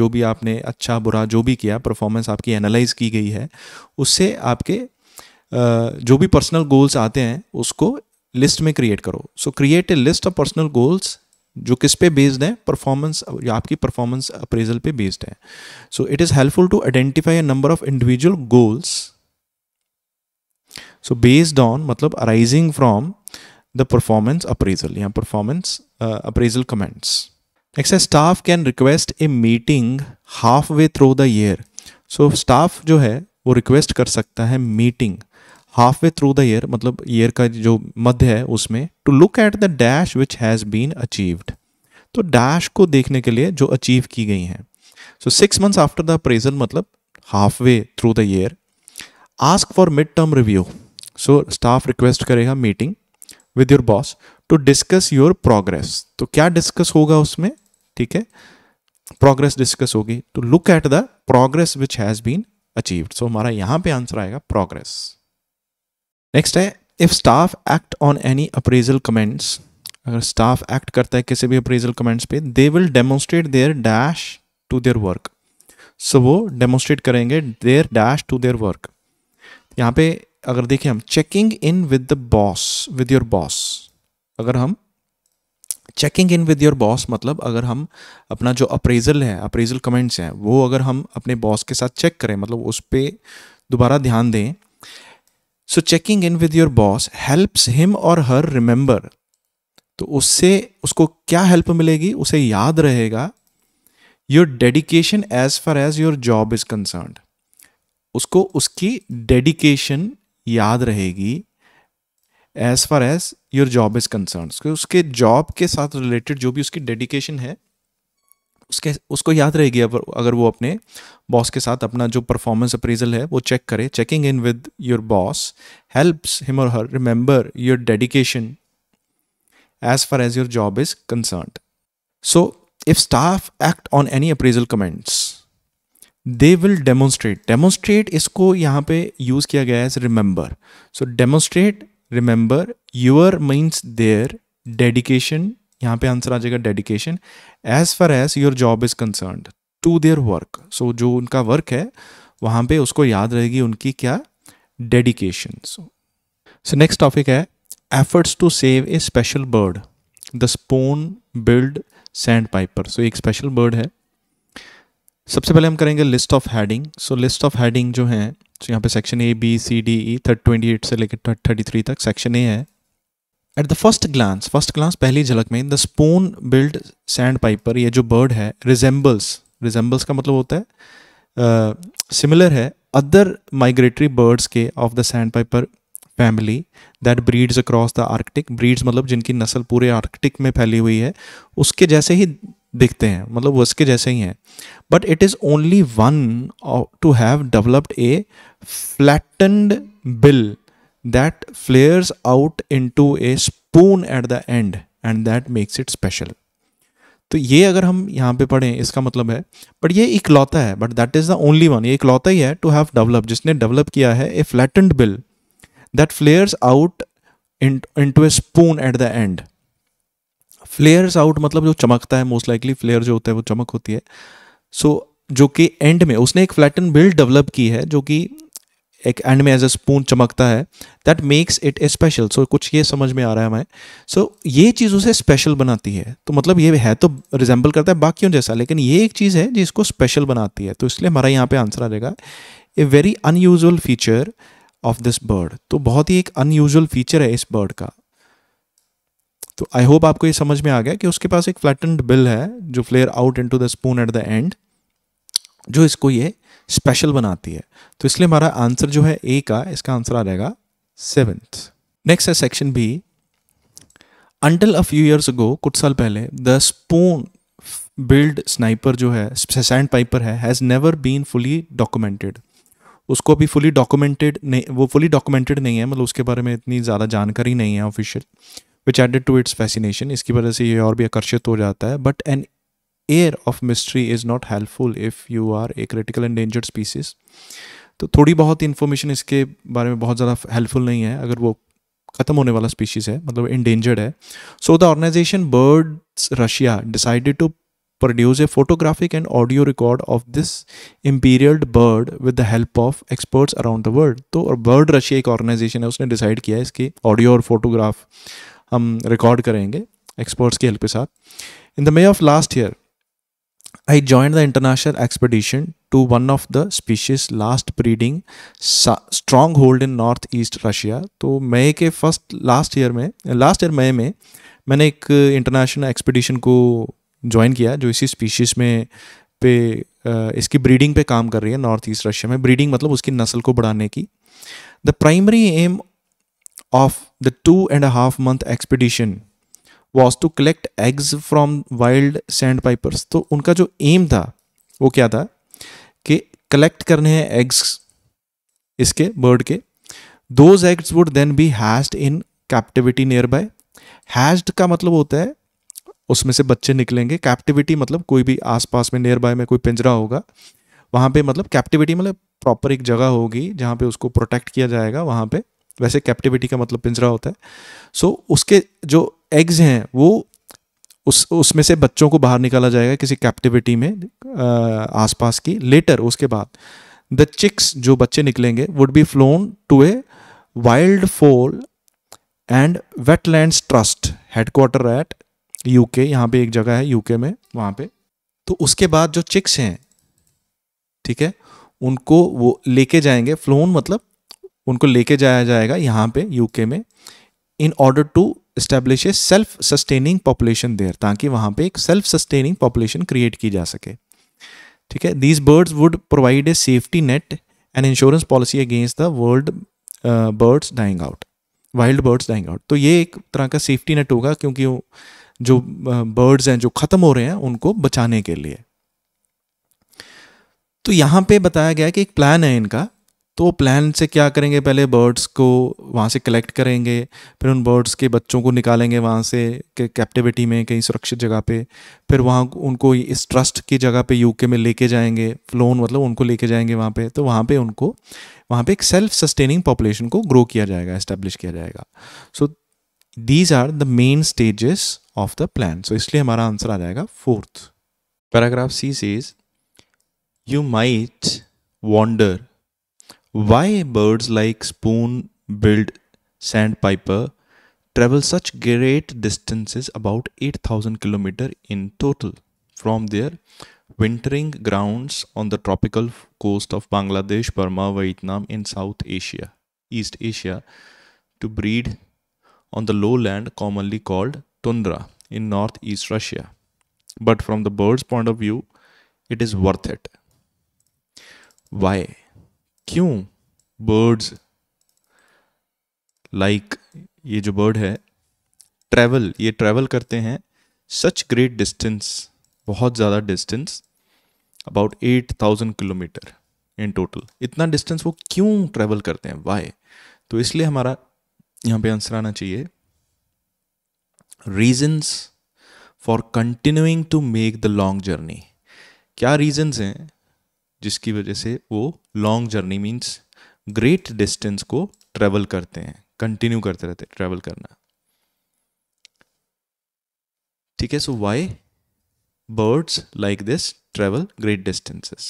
जो भी आपने अच्छा बुरा जो भी किया परफॉर्मेंस आपकी एनालाइज की गई है उससे आपके जो भी पर्सनल गोल्स आते हैं उसको लिस्ट में क्रिएट करो so create a list of personal goals जो किस पे बेस्ड है परफॉर्मेंस आपकी परफॉर्मेंस अप्रेजल पे बेस्ड है so it is helpful to identify a number of individual goals so based on मतलब arising from the performance appraisal या performance uh, appraisal comments. Staff can request a meeting halfway through the year so staff जो है वो request कर सकता है meeting halfway through the year मतलब year का जो मध्य है उसमें to look at the dash which has been achieved तो डैश को देखने के लिए जो अचीव की गई हैं so six months after the appraisal मतलब halfway through the year ask for mid term review so staff request करेगा meeting with your boss to discuss your progress तो क्या डिस्कस होगा उसमें ठीक है प्रोग्रेस डिस्कस होगी to look at the progress which has been achieved so हमारा यहां पे आंसर आएगा प्रोग्रेस नेक्स्ट है if staff act on any appraisal comments अगर स्टाफ एक्ट करता है किसी भी अप्रेजल कमेंट्स पे they will demonstrate their dash to their work so वो डेमोन्स्ट्रेट करेंगे their dash to their work यहाँ पे अगर देखें हम checking in with the boss with your boss अगर हम checking in with your boss मतलब अगर हम अपना जो अप्रेजल है अप्रेजल कमेंट्स हैं वो अगर हम अपने बॉस के साथ चेक करें मतलब उस पर दोबारा ध्यान दें so checking in with your boss helps him और हर रिमेंबर तो उससे उसको क्या हेल्प मिलेगी उसे याद रहेगा your dedication as far as your job is concern उसको उसकी डेडिकेशन याद रहेगी as far as your job is concern उसके जॉब के साथ रिलेटेड जो भी उसकी डेडिकेशन है उसके उसको याद रहेगी अगर अगर वो अपने बॉस के साथ अपना जो परफॉर्मेंस अप्रेजल है वो चेक करे checking in with your boss helps him और her remember your dedication as far as your job is concern so if staff act on any appraisal comments they will demonstrate demonstrate इसको यहाँ पे use किया गया है as remember so demonstrate remember your means their dedication यहाँ पे answer आ जाएगा dedication as far as your job is concern to their work so जो उनका वर्क है वहाँ पे उसको याद रहेगी उनकी क्या dedication so so next topic है efforts to save a special bird the spoon billed sandpiper so एक स्पेशल बर्ड है सबसे पहले हम करेंगे list of heading so list of heading जो है तो यहाँ पे section A B C D E third twenty eight से लेकर थर्टी थ्री तक सेक्शन ए है at the first glance first glance पहली झलक में the spoon billed sandpiper ये जो बर्ड है रिजेंबल्स रिजेंबल्स का मतलब होता है सिमिलर uh, है अदर माइग्रेटरी बर्ड्स के of the sandpiper family that breeds across the Arctic breeds मतलब जिनकी नस्ल पूरे आर्कटिक में फैली हुई है उसके जैसे ही दिखते हैं मतलब उसके जैसे ही हैं but it is only one to have developed a flattened bill that flares out into a spoon at the end and that makes it special तो ये अगर हम यहाँ पे पढ़ें इसका मतलब है बट ये इकलौता है but that is the only one ये इकलौता ही है टू हैव डेवलप जिसने डेवलप किया है a flattened bill that flares out into a spoon at the end flares out मतलब जो चमकता है मोस्ट लाइकली फ्लेयर जो होता है वो चमक होती है सो so, जो कि एंड में उसने एक फ्लैटन बिल्ड डेवलप की है जो कि एक एंड में एज अ स्पून चमकता है that makes it a special so कुछ ये समझ में आ रहा है हमें सो so, ये चीज़ उसे स्पेशल बनाती है तो मतलब ये है तो रिजेंबल करता है बाकियों जैसा लेकिन ये एक चीज़ है जिसको स्पेशल बनाती है तो इसलिए हमारा यहाँ पे आंसर आ जाएगा a very unusual feature of this bird तो बहुत ही एक अनयूजल फीचर है इस बर्ड का तो आई होप आपको ये समझ में आ गया कि उसके पास एक फ्लैटेंड बिल है जो flare out into the spoon at the end जो इसको ये स्पेशल बनाती है तो इसलिए हमारा आंसर जो है ए का इसका आंसर आ जाएगा सेवेंथ नेक्स्ट है section B until a few years ago कुछ साल पहले द स्पून बिल्ड स्नाइपर जो है सैंड पाइपर है has never been fully documented उसको अभी फुली डॉक्यूमेंटेड नहीं वो फुली डॉक्यूमेंटेड नहीं है मतलब उसके बारे में इतनी ज़्यादा जानकारी नहीं है official which added to its fascination इसकी वजह से ये और भी आकर्षित हो जाता है but an air of mystery is not helpful if you are a critical endangered species तो थोड़ी बहुत इन्फॉर्मेशन इसके बारे में बहुत ज़्यादा हेल्पफुल नहीं है अगर वो ख़त्म होने वाला स्पीशीज़ है मतलब इंडेंजर्ड है so the organisation birds Russia decided to produce a photographic and audio record of this imperial bird with the help of experts around the world तो और बर्ड रशिया एक ऑर्गेनाइजेशन है उसने डिसाइड किया है इसकी ऑडियो और फोटोग्राफ हम रिकॉर्ड करेंगे एक्सपर्ट्स की हेल्प के साथ in the May of last year I the international the to one of the species last breeding stronghold in north east Russia तो मई के फर्स्ट लास्ट ईयर में लास्ट ईयर मई में मैंने एक इंटरनेशनल एक्सपीडिशन को ज्वाइन किया जो इसी स्पीशीज़ में पे इसकी ब्रीडिंग पे काम कर रही है नॉर्थ ईस्ट रशिया में ब्रीडिंग मतलब उसकी नस्ल को बढ़ाने की the primary aim of the two and a half month expedition was to collect eggs from wild sandpipers. तो उनका जो aim था वो क्या था कि collect करने हैं eggs इसके bird के Those eggs would then be hatched in captivity nearby. Hatched का मतलब होता है उसमें से बच्चे निकलेंगे कैप्टिविटी मतलब कोई भी आसपास में नियर बाय में कोई पिंजरा होगा वहाँ पे मतलब कैप्टिविटी मतलब प्रॉपर एक जगह होगी जहाँ पे उसको प्रोटेक्ट किया जाएगा वहाँ पे वैसे कैप्टिविटी का मतलब पिंजरा होता है सो so, उसके जो एग्स हैं वो उस उसमें से बच्चों को बाहर निकाला जाएगा किसी कैप्टिविटी में आसपास की लेटर उसके बाद द चिक्स जो बच्चे निकलेंगे would be flown to a wildfowl and wetlands trust headquarter at UK यहाँ पे एक जगह है यूके में वहाँ पे तो उसके बाद जो चिक्स हैं ठीक है उनको वो लेके जाएंगे फ्लोन मतलब उनको लेके जाया जाएगा यहाँ पे यूके में in order to establish a self sustaining population there ताकि वहाँ पे एक सेल्फ सस्टेनिंग पॉपुलेशन क्रिएट की जा सके ठीक है these birds would provide a safety net and insurance policy against the world birds dying out wild birds dying out तो ये एक तरह का सेफ्टी नेट होगा क्योंकि जो बर्ड्स uh, हैं जो ख़त्म हो रहे हैं उनको बचाने के लिए तो यहाँ पे बताया गया कि एक प्लान है इनका तो वो प्लान से क्या करेंगे पहले बर्ड्स को वहाँ से कलेक्ट करेंगे फिर उन बर्ड्स के बच्चों को निकालेंगे वहाँ से कैप्टिविटी में कहीं सुरक्षित जगह पे फिर वहाँ उनको इस ट्रस्ट की जगह पे यूके में लेके जाएंगे फ्लोन मतलब उनको लेके जाएंगे वहाँ पे तो वहाँ पे उनको वहाँ पे एक सेल्फ सस्टेनिंग पॉपुलेशन को ग्रो किया जाएगा इस्टेब्लिश किया जाएगा so these are the main stages of the plan so इसलिए हमारा आंसर आ जाएगा fourth paragraph C sees you might wonder Why birds like spoon-billed sandpiper travel such great distances about 8000 km in total from their wintering grounds on the tropical coast of Bangladesh, Burma, Vietnam in South Asia, East Asia to breed on the lowland commonly called tundra in northeast Russia. But from the bird's point of view, it is worth it. Why? क्यों birds like like, ये जो bird है travel ये travel करते हैं सच great distance बहुत ज़्यादा distance about eight thousand kilometre in total इतना डिस्टेंस वो क्यों ट्रैवल करते हैं वाई तो इसलिए हमारा यहाँ पे आंसर आना चाहिए reasons for continuing to make the long journey क्या रीजन्स हैं जिसकी वजह से वो long journey means great distance को ट्रेवल करते हैं कंटिन्यू करते रहते हैं ट्रेवल करना ठीक है so why birds like this travel great distances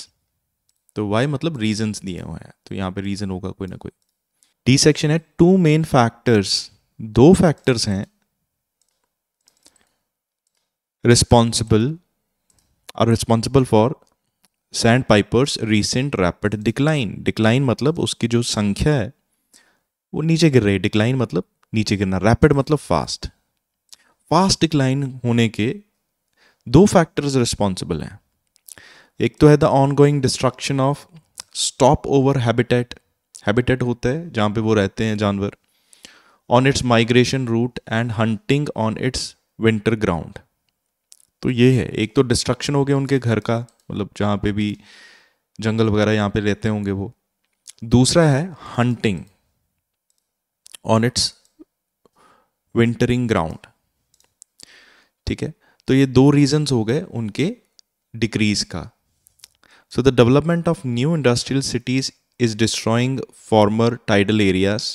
तो वाई मतलब रीजंस दिए हुए हैं तो यहाँ पे रीजन होगा कोई ना कोई डी सेक्शन है टू मेन फैक्टर्स दो फैक्टर्स हैं responsible are responsible for sandpipers recent rapid decline decline मतलब उसकी जो संख्या है वो नीचे गिर रही है डिक्लाइन मतलब नीचे गिरना रैपिड मतलब फास्ट फास्ट डिक्लाइन होने के दो फैक्टर्स रिस्पॉन्सिबल हैं एक तो है the ongoing destruction of stopover habitat habitat होता है जहाँ पे वो रहते हैं जानवर on its migration route and hunting on its winter ground तो ये है एक तो डिस्ट्रक्शन हो गया उनके घर का मतलब जहाँ पे भी जंगल वगैरह यहाँ पे रहते होंगे वो दूसरा है hunting on its wintering ground ठीक है तो ये दो रीजंस हो गए उनके डिक्रीज का so the development of new industrial cities is destroying former tidal areas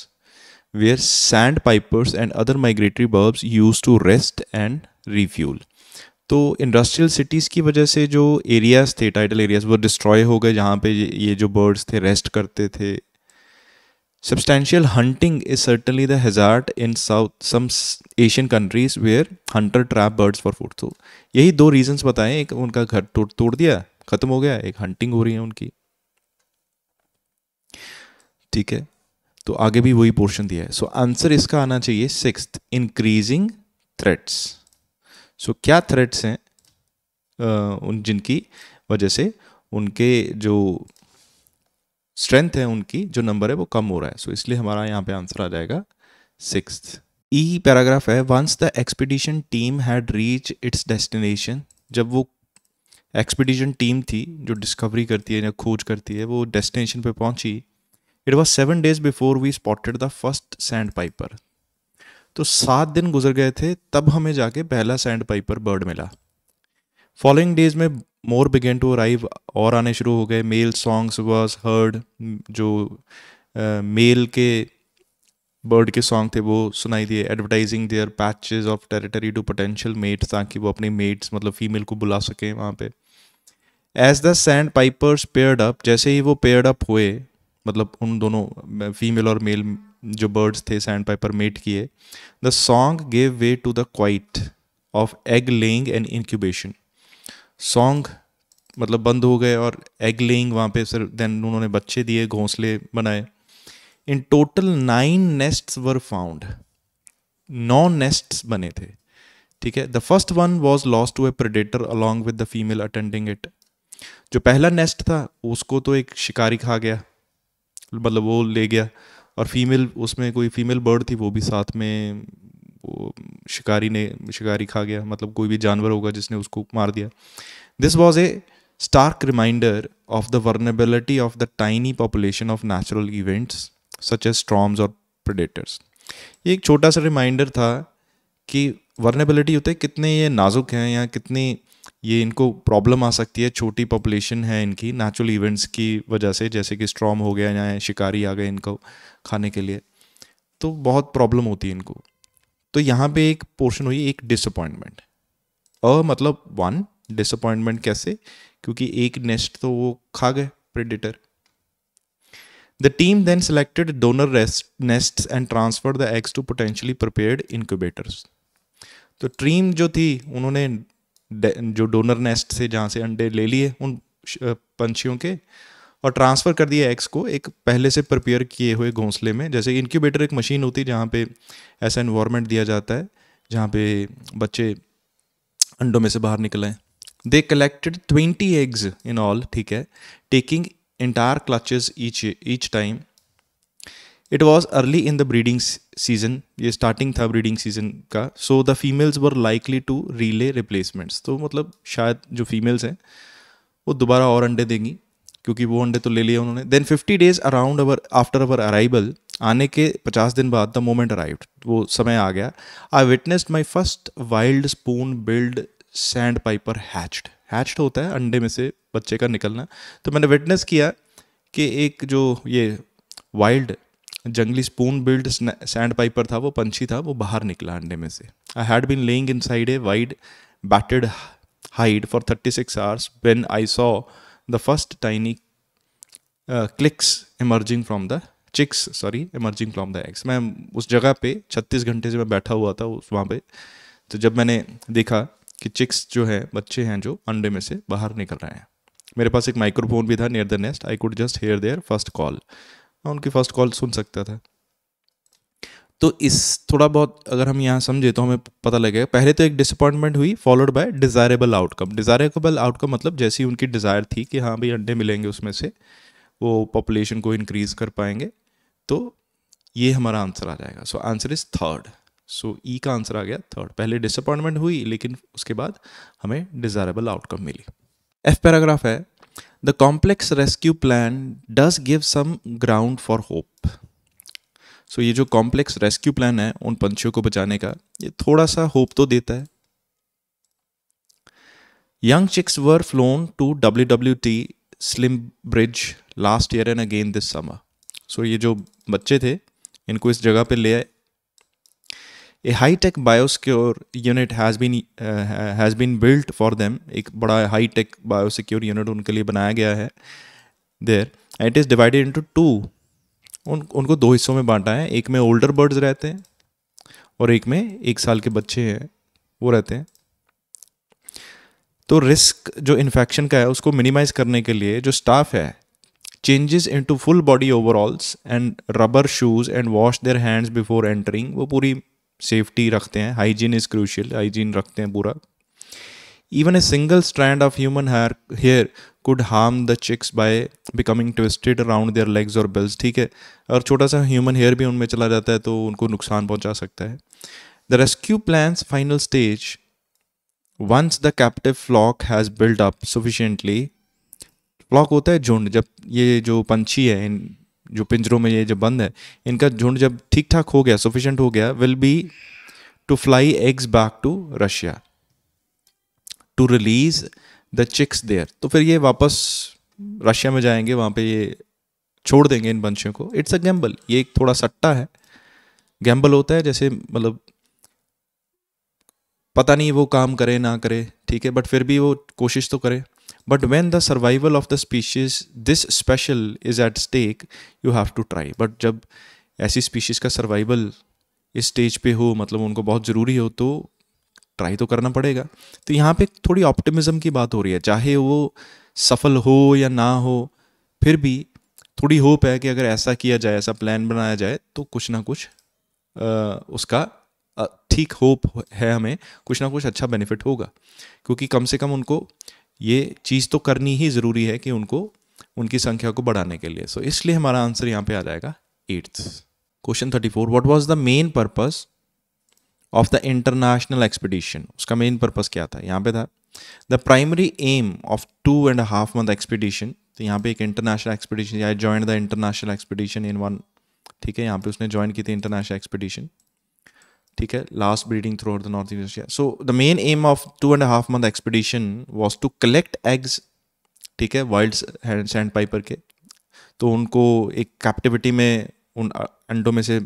where sandpipers and other migratory birds use to rest and refuel तो इंडस्ट्रियल सिटीज़ की वजह से जो एरियाज़ थे टाइटल एरियाज़ वो डिस्ट्रॉय हो गए जहाँ पे ये जो बर्ड्स थे रेस्ट करते थे substantial hunting is certainly hazard hazard in south some Asian countries where hunter trap birds for food तो यही दो रीजंस बताएं एक उनका घर तोड़ तोड़ दिया ख़त्म हो गया एक हंटिंग हो रही है उनकी ठीक है तो आगे भी वही पोर्शन दिया है सो so, आंसर इसका आना चाहिए सिक्स इंक्रीजिंग थ्रेट्स सो क्या थ्रेट्स हैं उन जिनकी वजह से उनके जो स्ट्रेंथ है उनकी जो नंबर है वो कम हो रहा है सो so, इसलिए हमारा यहाँ पे आंसर आ जाएगा सिक्स ई पैराग्राफ है once the expedition team had reach its destination जब वो एक्सपीडिशन टीम थी जो डिस्कवरी करती है या खोज करती है वो डेस्टिनेशन पे पहुंची it was seven days before we spotted the first sandpiper तो सात दिन गुजर गए थे तब हमें जाके पहला सैंड पाइपर बर्ड मिला फॉलोइंग डेज में मोर बिगेन टू अराइव और आने शुरू हो गए मेल सॉन्ग्स वर्स हर्ड जो मेल uh, के बर्ड के सॉन्ग थे वो सुनाई दिए advertising their patches of territory to potential mates ताकि वो अपने मेट्स मतलब फीमेल को बुला सकें वहाँ पे as the sandpipers paired up जैसे ही वो पेयर्ड अप हुए मतलब उन दोनों फीमेल और मेल जो बर्ड्स थे सैंड पाइपर मेट किए the song gave way to the quiet of egg laying and incubation song मतलब बंद हो गए और एग लेइंग वहाँ पे सर देन उन्होंने बच्चे दिए घोंसले बनाए in total nine nests were found नौ नेस्ट्स बने थे ठीक है the first one was lost to a predator along with the female attending it जो पहला नेस्ट था उसको तो एक शिकारी खा गया मतलब वो ले गया और फीमेल उसमें कोई फीमेल बर्ड थी वो भी साथ में वो शिकारी ने शिकारी खा गया मतलब कोई भी जानवर होगा जिसने उसको मार दिया this was a stark reminder of the vulnerability of the tiny population of natural events such as storms और predators. ये एक छोटा सा रिमाइंडर था कि वर्नेबिलिटी होते कितने ये नाजुक हैं या कितनी ये इनको प्रॉब्लम आ सकती है छोटी पॉपुलेशन है इनकी नेचुरल इवेंट्स की वजह से जैसे कि स्ट्रॉम हो गया या शिकारी आ गए इनको खाने के लिए तो बहुत प्रॉब्लम होती है इनको तो यहाँ पे एक पोर्शन हुई एक डिसअपॉइंटमेंट अ मतलब वन डिसअपॉइंटमेंट कैसे क्योंकि एक नेस्ट तो वो खा गए predator the team then selected donor nest and transfer the eggs to potentially prepared incubators तो टीम जो थी उन्होंने जो डोनर नेस्ट से जहाँ से अंडे ले लिए उन पंछियों के और ट्रांसफ़र कर दिया एग्स को एक पहले से प्रिपेयर किए हुए घोंसले में जैसे इनक्यूबेटर एक मशीन होती है जहाँ पे ऐसा इन्वामेंट दिया जाता है जहाँ पे बच्चे अंडों में से बाहर निकलें they collected twenty eggs in all ठीक है taking entire clutches each each time it was early in the breeding season ये स्टार्टिंग था ब्रीडिंग सीजन का so the females were likely to relay replacements तो मतलब शायद जो फीमेल्स हैं वो दोबारा और अंडे देंगी क्योंकि वो अंडे तो ले लिए उन्होंने then fifty days around our after our arrival आने के पचास दिन बाद द मोमेंट अराइव वो समय आ गया I witnessed my first wild spoon billed sandpiper hatched hatched होता है अंडे में से बच्चे का निकलना तो मैंने विटनेस किया कि एक जो ये वाइल्ड जंगली स्पून बिल्ड सैंड पाइपर था वो पंछी था वो बाहर निकला अंडे में से I had been lying inside a wide battered hide for thirty six hours when I saw the first tiny clicks emerging from the chicks sorry emerging from the eggs मैं उस जगह पे छत्तीस घंटे से मैं बैठा हुआ था उस वहाँ पे तो जब मैंने देखा कि चिक्स जो है बच्चे हैं जो अंडे में से बाहर निकल रहे हैं मेरे पास एक माइक्रोफोन भी था near the nest I could just hear their first call मैं हाँ, उनकी फर्स्ट कॉल सुन सकता था तो इस थोड़ा बहुत अगर हम यहाँ समझे तो हमें पता लगेगा पहले तो एक डिसअपॉइंटमेंट हुई followed by desirable outcome desirable outcome मतलब जैसी उनकी डिज़ायर थी कि हाँ भाई अंडे मिलेंगे उसमें से वो पॉपुलेशन को इनक्रीज़ कर पाएंगे तो ये हमारा आंसर आ जाएगा so answer is third so E का आंसर आ गया थर्ड पहले डिसअपॉइंटमेंट हुई लेकिन उसके बाद हमें डिज़ायरेबल आउटकम मिली एफ पैराग्राफ है The complex rescue plan does give some ground for hope. so, ये जो complex rescue plan है उन पंछियों को बचाने का ये थोड़ा सा hope तो देता है Young chicks were flown to WWT Slim Bridge last year and again this summer. So ये जो बच्चे थे इनको इस जगह पे ले a high tech biosecure unit has been has been built for them एक बडा हाई टेक बायोसिक्योर यूनिट उनके लिए बनाया गया है there it is divided into two उन उनको दो हिस्सों में बांटा है एक में ओल्डर बर्ड्स रहते हैं और एक में एक साल के बच्चे हैं वो रहते हैं तो रिस्क जो इन्फेक्शन का है उसको मिनिमाइज करने के लिए जो स्टाफ है changes into full body overalls and rubber shoes and wash their hands before entering वो पूरी सेफ्टी रखते हैं हाइजीन इज़ क्रूशियल हाइजीन रखते हैं पूरा even a single strand of human hair hair could harm the chicks by becoming twisted around their legs और bills ठीक है और छोटा सा ह्यूमन हेयर भी उनमें चला जाता है तो उनको नुकसान पहुंचा सकता है the rescue plans final stage once the captive flock has build up sufficiently flock होता है झुंड जब ये जो पंछी है इन जो पिंजरों में ये जब बंद है इनका झुंड जब ठीक ठाक हो गया सफिशेंट हो गया will be to fly eggs back to Russia to release the chicks there तो फिर ये वापस रशिया में जाएंगे वहाँ पे ये छोड़ देंगे इन बंशियों को इट्स अ गैम्बल ये एक थोड़ा सट्टा है गैम्बल होता है जैसे मतलब पता नहीं वो काम करे ना करे ठीक है बट फिर भी वो कोशिश तो करे but when the survival of the species this special is at stake you have to try but जब ऐसी स्पीशीज़ का सर्वाइवल इस स्टेज पे हो मतलब उनको बहुत ज़रूरी हो तो ट्राई तो करना पड़ेगा तो यहाँ पे थोड़ी ऑप्टिमिज्म की बात हो रही है चाहे वो सफल हो या ना हो फिर भी थोड़ी होप है कि अगर ऐसा किया जाए ऐसा प्लान बनाया जाए तो कुछ ना कुछ आ, उसका ठीक होप है हमें कुछ ना कुछ अच्छा बेनिफिट होगा क्योंकि कम से कम उनको ये चीज़ तो करनी ही ज़रूरी है कि उनको उनकी संख्या को बढ़ाने के लिए सो so, इसलिए हमारा आंसर यहाँ पे आ जाएगा eighth question thirty four what was the main purpose of the international expedition उसका मेन पर्पज़ क्या था यहाँ पे था the primary aim of two and half month expedition तो यहाँ पे एक international expedition I join the international expedition in one ठीक है यहाँ पे उसने ज्वाइन की थी इंटरनेशनल एक्सपीडिशन ठीक है last breeding throughout the north east Asia so the main aim of two and half month expedition was to collect eggs ठीक है वाइल्ड सैंड पाइपर के तो उनको एक कैप्टिविटी में उन अंडों में से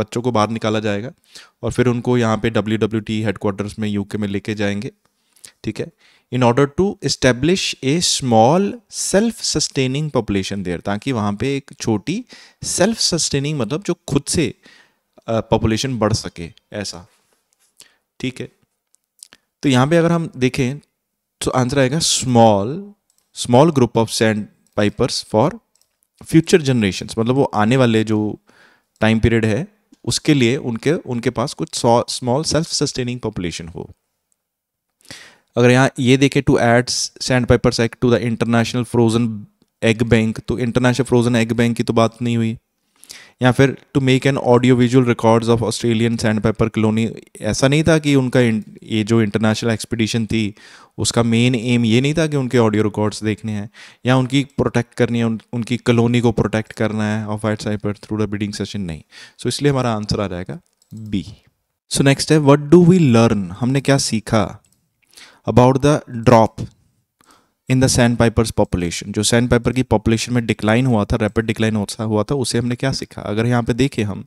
बच्चों को बाहर निकाला जाएगा और फिर उनको यहाँ पे डब्ल्यू डब्ल्यू टी हेडकोार्टर्स में यूके में लेके जाएंगे ठीक है in order to establish a small self sustaining population there ताकि वहाँ पे एक छोटी सेल्फ सस्टेनिंग मतलब जो खुद से uh, पॉपुलेशन बढ़ सके ऐसा ठीक है तो यहाँ पे अगर हम देखें तो आंसर आएगा small small group of sandpipers for future generation मतलब वो आने वाले जो टाइम पीरियड है उसके लिए उनके उनके पास कुछ स्मॉल सेल्फ सस्टेनिंग पॉपुलेशन हो अगर यहाँ ये देखें to add sandpipers act to the international frozen egg bank तो इंटरनेशनल फ्रोजन एग बैंक की तो बात नहीं हुई या फिर to make an audio visual records of Australian sandpiper colony ऐसा नहीं था कि उनका ये जो इंटरनेशनल एक्सपीडिशन थी उसका मेन एम ये नहीं था कि उनके ऑडियो रिकॉर्ड्स देखने हैं या उनकी प्रोटेक्ट करनी है उन, उनकी कलोनी को प्रोटेक्ट करना है of white sipper through the breeding session नहीं सो so, इसलिए हमारा आंसर आ जाएगा बी सो नेक्स्ट है वट डू वी लर्न हमने क्या सीखा about the drop in the sandpipers population जो सैंड पाइपर की पॉपुलेशन में डिक्लाइन हुआ था रैपिड डिक्लाइन होता हुआ था उसे हमने क्या सीखा अगर यहाँ पे देखें हम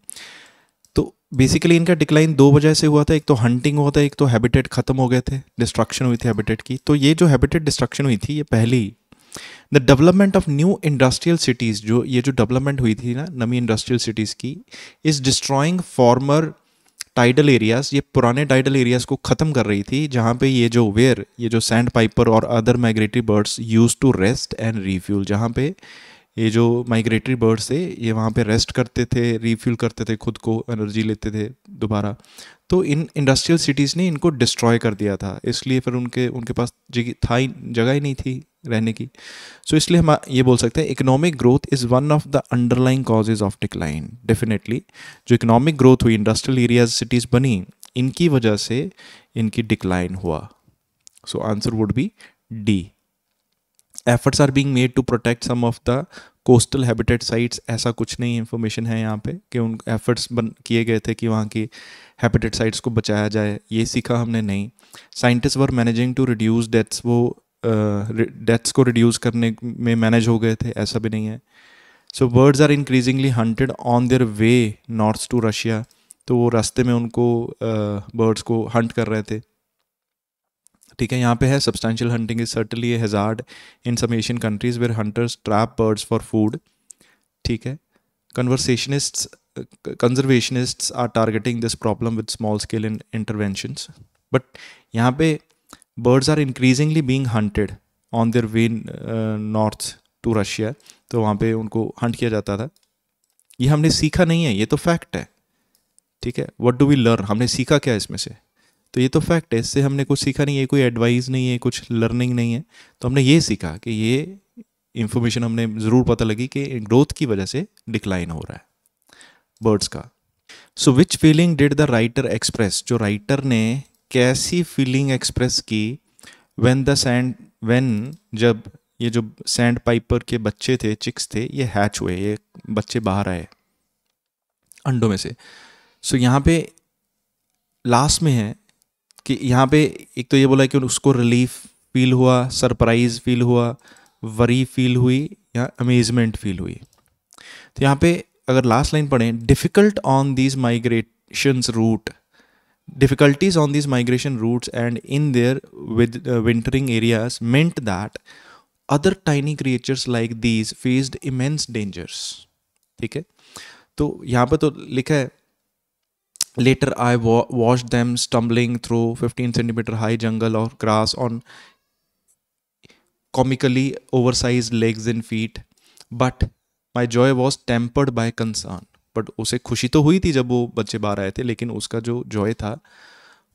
तो बेसिकली इनका डिक्लाइन दो वजह से हुआ था एक तो हंटिंग हुआ था एक तो हैबिटेट ख़त्म हो गए थे डिस्ट्रक्शन हुई थी हैबिटेट की तो ये जो हैबिटेट डिस्ट्रक्शन हुई थी ये पहली the development of new industrial cities जो ये जो डेवलपमेंट हुई थी ना नवी इंडस्ट्रियल सिटीज़ की is destroying former tidal areas ये पुराने टाइडल एरियाज को ख़त्म कर रही थी जहाँ पे ये जो वेयर ये जो सैंड पाइपर और other migratory birds use to rest and refuel जहाँ पे ये जो माइग्रेटरी बर्ड्स थे ये वहाँ पे रेस्ट करते थे रीफ्यूल करते थे खुद को एनर्जी लेते थे दोबारा तो इन इंडस्ट्रियल सिटीज़ ने इनको डिस्ट्रॉय कर दिया था इसलिए फिर उनके उनके पास जगह था ही जगह ही नहीं थी रहने की सो so, इसलिए हम ये बोल सकते हैं economic growth is one of the underlying causes of decline definitely जो इकोनॉमिक ग्रोथ हुई इंडस्ट्रियल एरियाज सिटीज़ बनी इनकी वजह से इनकी डिक्लाइन हुआ so answer would be D efforts are being made to protect some of the coastal habitat sites ऐसा कुछ नहीं इंफॉर्मेशन है यहाँ पे कि उन एफर्ट्स बन किए गए थे कि वहाँ की हैबिटेट साइट्स को बचाया जाए ये सीखा हमने नहीं scientist were managing to reduce deaths वो डेथ्स को रिड्यूस करने में मैनेज हो गए थे ऐसा भी नहीं है so birds are increasingly hunted on their way north to Russia तो वो रास्ते में उनको बर्ड्स uh, को हंट कर रहे थे ठीक है यहाँ पे है substantial hunting is certainly hazard in some Asian countries where hunters trap birds for food ठीक है conversationist conservationist are targeting this problem with small scale in interventions but यहाँ पे birds are increasingly being hunted on their way north to Russia तो वहाँ पे उनको Hunt किया जाता था ये हमने सीखा नहीं है ये तो फैक्ट है ठीक है वट डू वी लर्न हमने सीखा क्या इसमें से तो ये तो फैक्ट है इससे हमने कुछ सीखा नहीं है कोई एडवाइस नहीं है कुछ लर्निंग नहीं है तो हमने ये सीखा कि ये इंफॉर्मेशन हमने ज़रूर पता लगी कि ग्रोथ की वजह से डिक्लाइन हो रहा है बर्ड्स का so which feeling did the writer express जो राइटर ने कैसी फीलिंग एक्सप्रेस की व्हेन द सैंड व्हेन जब ये जो सैंड पाइपर के बच्चे थे चिक्स थे ये हैच हुए ये बच्चे बाहर आए अंडों में से सो so, यहाँ पे लास्ट में है कि यहाँ पे एक तो ये बोला कि उसको रिलीफ फील हुआ सरप्राइज फील हुआ वरी फील हुई या अमेजमेंट फील हुई तो यहाँ पे अगर लास्ट लाइन पढ़ें difficult on these migrations route difficulties on these migration routes and in their with, uh, wintering areas meant that other tiny creatures like these faced immense dangers ठीक है तो यहाँ पर तो लिखा है later i wa- watched them stumbling through 15 centimeter high jungle or grass on comically oversized legs and feet but my joy was tempered by concern but उसे खुशी तो हुई थी जब वो बच्चे बाहर आए थे लेकिन उसका जो जॉय था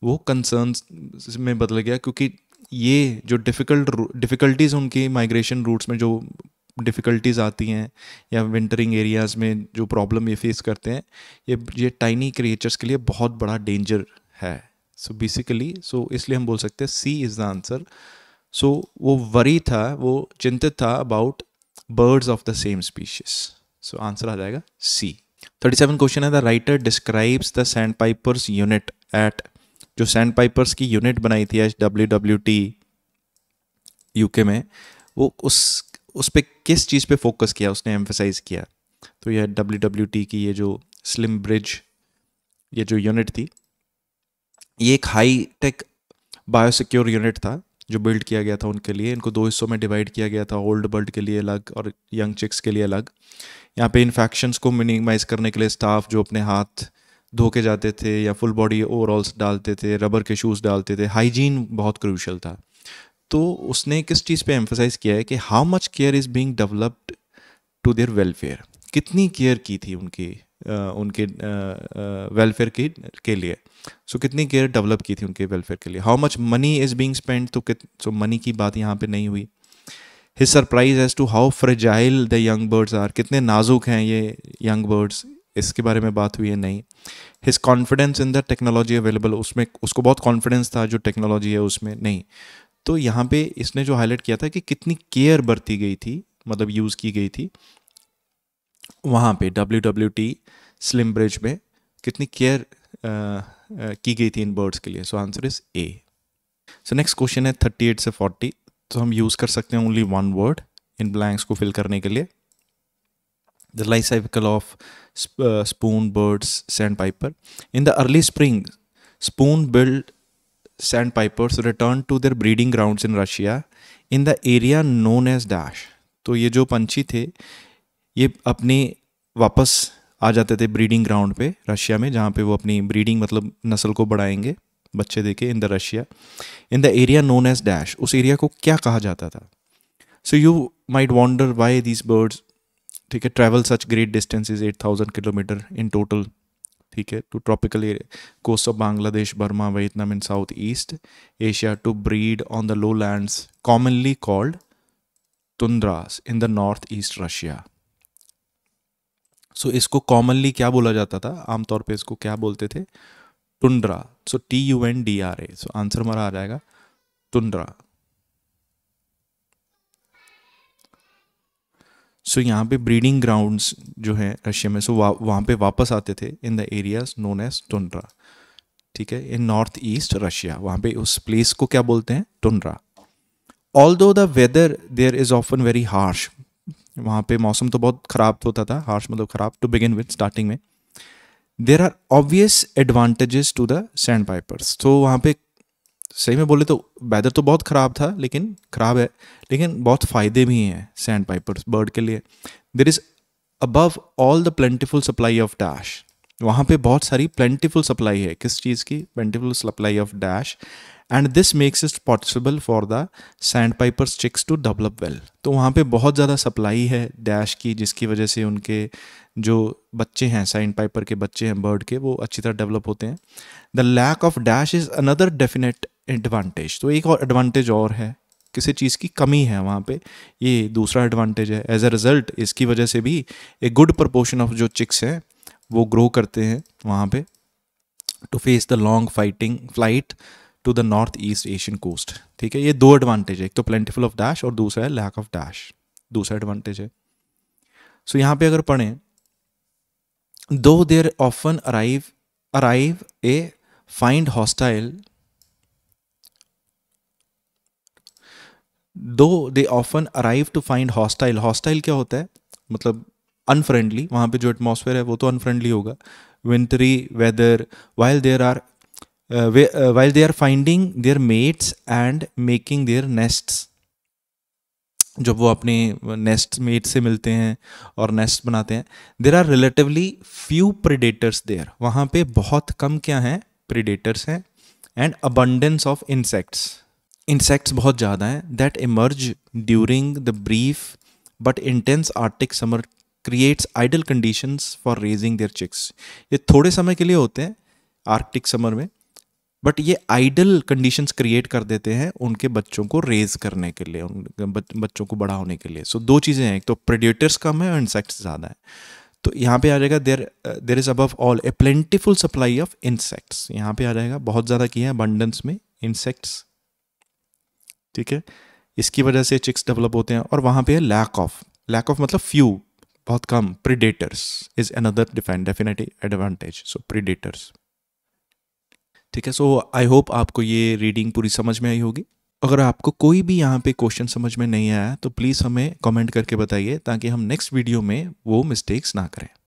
वो कंसर्न में बदल गया क्योंकि ये जो डिफ़िकल्ट डिफ़िकल्टीज़ उनकी माइग्रेशन रूट्स में जो डिफ़िकल्टीज़ आती हैं या विंटरिंग एरियाज़ में जो प्रॉब्लम ये फेस करते हैं ये ये टाइनी क्रिएचर्स के लिए बहुत बड़ा डेंजर है सो बेसिकली सो इसलिए हम बोल सकते हैं C is the answer so वो वरी था वो चिंतित था about birds of the same species so answer आ जाएगा सी 37 क्वेश्चन है the writer describes the sandpipers unit at जो सैंड पाइपर्स की यूनिट बनाई थी H W W T UK में वो उस उस पर किस चीज़ पे फोकस किया उसने एम्फेसाइज किया तो यह डब्ल्यू डब्ल्यू टी की ये जो स्लिम ब्रिज ये जो यूनिट थी ये एक हाई टेक बायोसिक्योर यूनिट था जो बिल्ड किया गया था उनके लिए इनको दो हिस्सों में डिवाइड किया गया था ओल्ड बर्ड के लिए अलग और यंग चिक्स के लिए अलग यहाँ पे इन्फेक्शंस को मिनिमाइज करने के लिए स्टाफ जो अपने हाथ धो के जाते थे या फुल बॉडी ओवरऑल्स डालते थे रबर के शूज़ डालते थे हाइजीन बहुत क्रूशल था तो उसने किस चीज़ पे एम्फोसाइज़ किया है कि how much care is being developed to their welfare कितनी केयर की थी उनकी उनके वेलफेयर की के लिए सो so, कितनी केयर डेवलप की थी उनके वेलफेयर के लिए how much money is being spend तो सो मनी की बात यहाँ पे नहीं हुई his surprise as to how fragile the young birds are कितने नाजुक हैं ये यंग बर्ड्स इसके बारे में बात हुई है नहीं his confidence in the technology available उसमें उसको बहुत कॉन्फिडेंस था जो टेक्नोलॉजी है उसमें नहीं तो यहाँ पे इसने जो हाईलाइट किया था कि कितनी केयर बरती गई थी मतलब यूज़ की गई थी वहाँ पे W W T Slimbridge में कितनी केयर uh, uh, की गई थी इन बर्ड्स के लिए so answer is A so next question है थर्टी एट से फोर्टी तो हम यूज़ कर सकते हैं only one word in blanks को फिल करने के लिए the life cycle of spoon birds sandpiper in the early spring spoon billed sand sandpipers return to their breeding grounds in Russia in the area known as dash तो ये जो पंछी थे ये अपने वापस आ जाते थे ब्रीडिंग ग्राउंड पे रशिया में जहाँ पे वो अपनी ब्रीडिंग मतलब नस्ल को बढ़ाएंगे बच्चे देके in the Russia in the area known as dash उस एरिया को क्या कहा जाता था so you might wonder why these birds ठीक है travel such great distance is eight thousand kilometre in total ठीक है to tropical area coast of Bangladesh Burma Vietnam in south east Asia to breed on the low lands commonly called tundras in the north east Russia so इसको commonly क्या बोला जाता था आमतौर पे इसको क्या बोलते थे tundra so T U N D R A so answer हमारा आ जाएगा टुंड्रा सो so, यहाँ पे ब्रीडिंग ग्राउंड्स जो हैं रशिया में सो so, वहाँ पे वापस आते थे in the areas known as tundra ठीक है इन नॉर्थ ईस्ट रशिया वहाँ पे उस प्लेस को क्या बोलते हैं tundra although the weather there is often very harsh वहाँ पे मौसम तो बहुत ख़राब होता था हार्श मतलब ख़राब टू बिगिन विद स्टार्टिंग में there are obvious advantages to the sandpipers तो वहाँ पे सही में बोले तो वेदर तो बहुत ख़राब था लेकिन ख़राब है लेकिन बहुत फ़ायदे भी हैं सैंड पाइपर्स बर्ड के लिए there is above all the plentiful supply of dash वहाँ पे बहुत सारी प्लेंटिफुल सप्लाई है किस चीज़ की plentiful supply of dash and this makes it possible for the sandpiper chicks to develop well तो वहाँ पे बहुत ज़्यादा सप्लाई है डैश की जिसकी वजह से उनके जो बच्चे हैं सैंड पाइपर के बच्चे हैं बर्ड के वो अच्छी तरह डेवलप होते हैं the lack of dash is another definite advantage तो एक और एडवांटेज और है किसी चीज़ की कमी है वहाँ पे ये दूसरा एडवांटेज है एज अ रिज़ल्ट इसकी वजह से भी ए गुड प्रपोर्शन ऑफ जो चिक्स हैं वो ग्रो करते हैं वहाँ पे to face the long fighting flight to the north east Asian coast ठीक है ये दो एडवांटेज है एक तो प्लेंटिफुल ऑफ डैश और दूसरा है लैक ऑफ डैश दूसरा एडवांटेज है सो so, यहाँ पे अगर पढ़ें though there often arrive arrive a find hostile though they often arrive to find hostile hostile क्या होता है मतलब अनफ्रेंडली वहां पे जो एटमोसफेयर है वो तो अनफ्रेंडली होगा wintry weather while there are while they are finding their mates and making their nests जब वो अपने नेस्ट मेट से मिलते हैं और नेस्ट बनाते हैं there are relatively few predators there वहाँ पे बहुत कम क्या हैं प्रिडेटर्स हैं and abundance of insects insects बहुत ज़्यादा हैं that emerge during the brief but intense arctic summer creates ideal conditions for raising their chicks ये थोड़े समय के लिए होते हैं आर्टिक समर में बट ये आइडल कंडीशंस क्रिएट कर देते हैं उनके बच्चों को रेज करने के लिए उन बच्चों को बड़ा होने के लिए सो so, दो चीज़ें हैं एक तो प्रोड्यूटर्स कम है और इंसेक्ट्स ज़्यादा है तो यहाँ पे आ जाएगा there there is above all a plentiful supply of insects यहाँ पे आ जाएगा बहुत ज़्यादा किया है अबंडेंस में इंसेक्ट्स ठीक है इसकी वजह से चिक्स डेवलप होते हैं और वहाँ पे है लैक ऑफ लैक ऑफ मतलब फ्यू बहुत कम predators is another define definitely advantage so predators ठीक है सो आई होप आपको ये रीडिंग पूरी समझ में आई होगी अगर आपको कोई भी यहाँ पे क्वेश्चन समझ में नहीं आया तो प्लीज़ हमें कमेंट करके बताइए ताकि हम नेक्स्ट वीडियो में वो मिस्टेक्स ना करें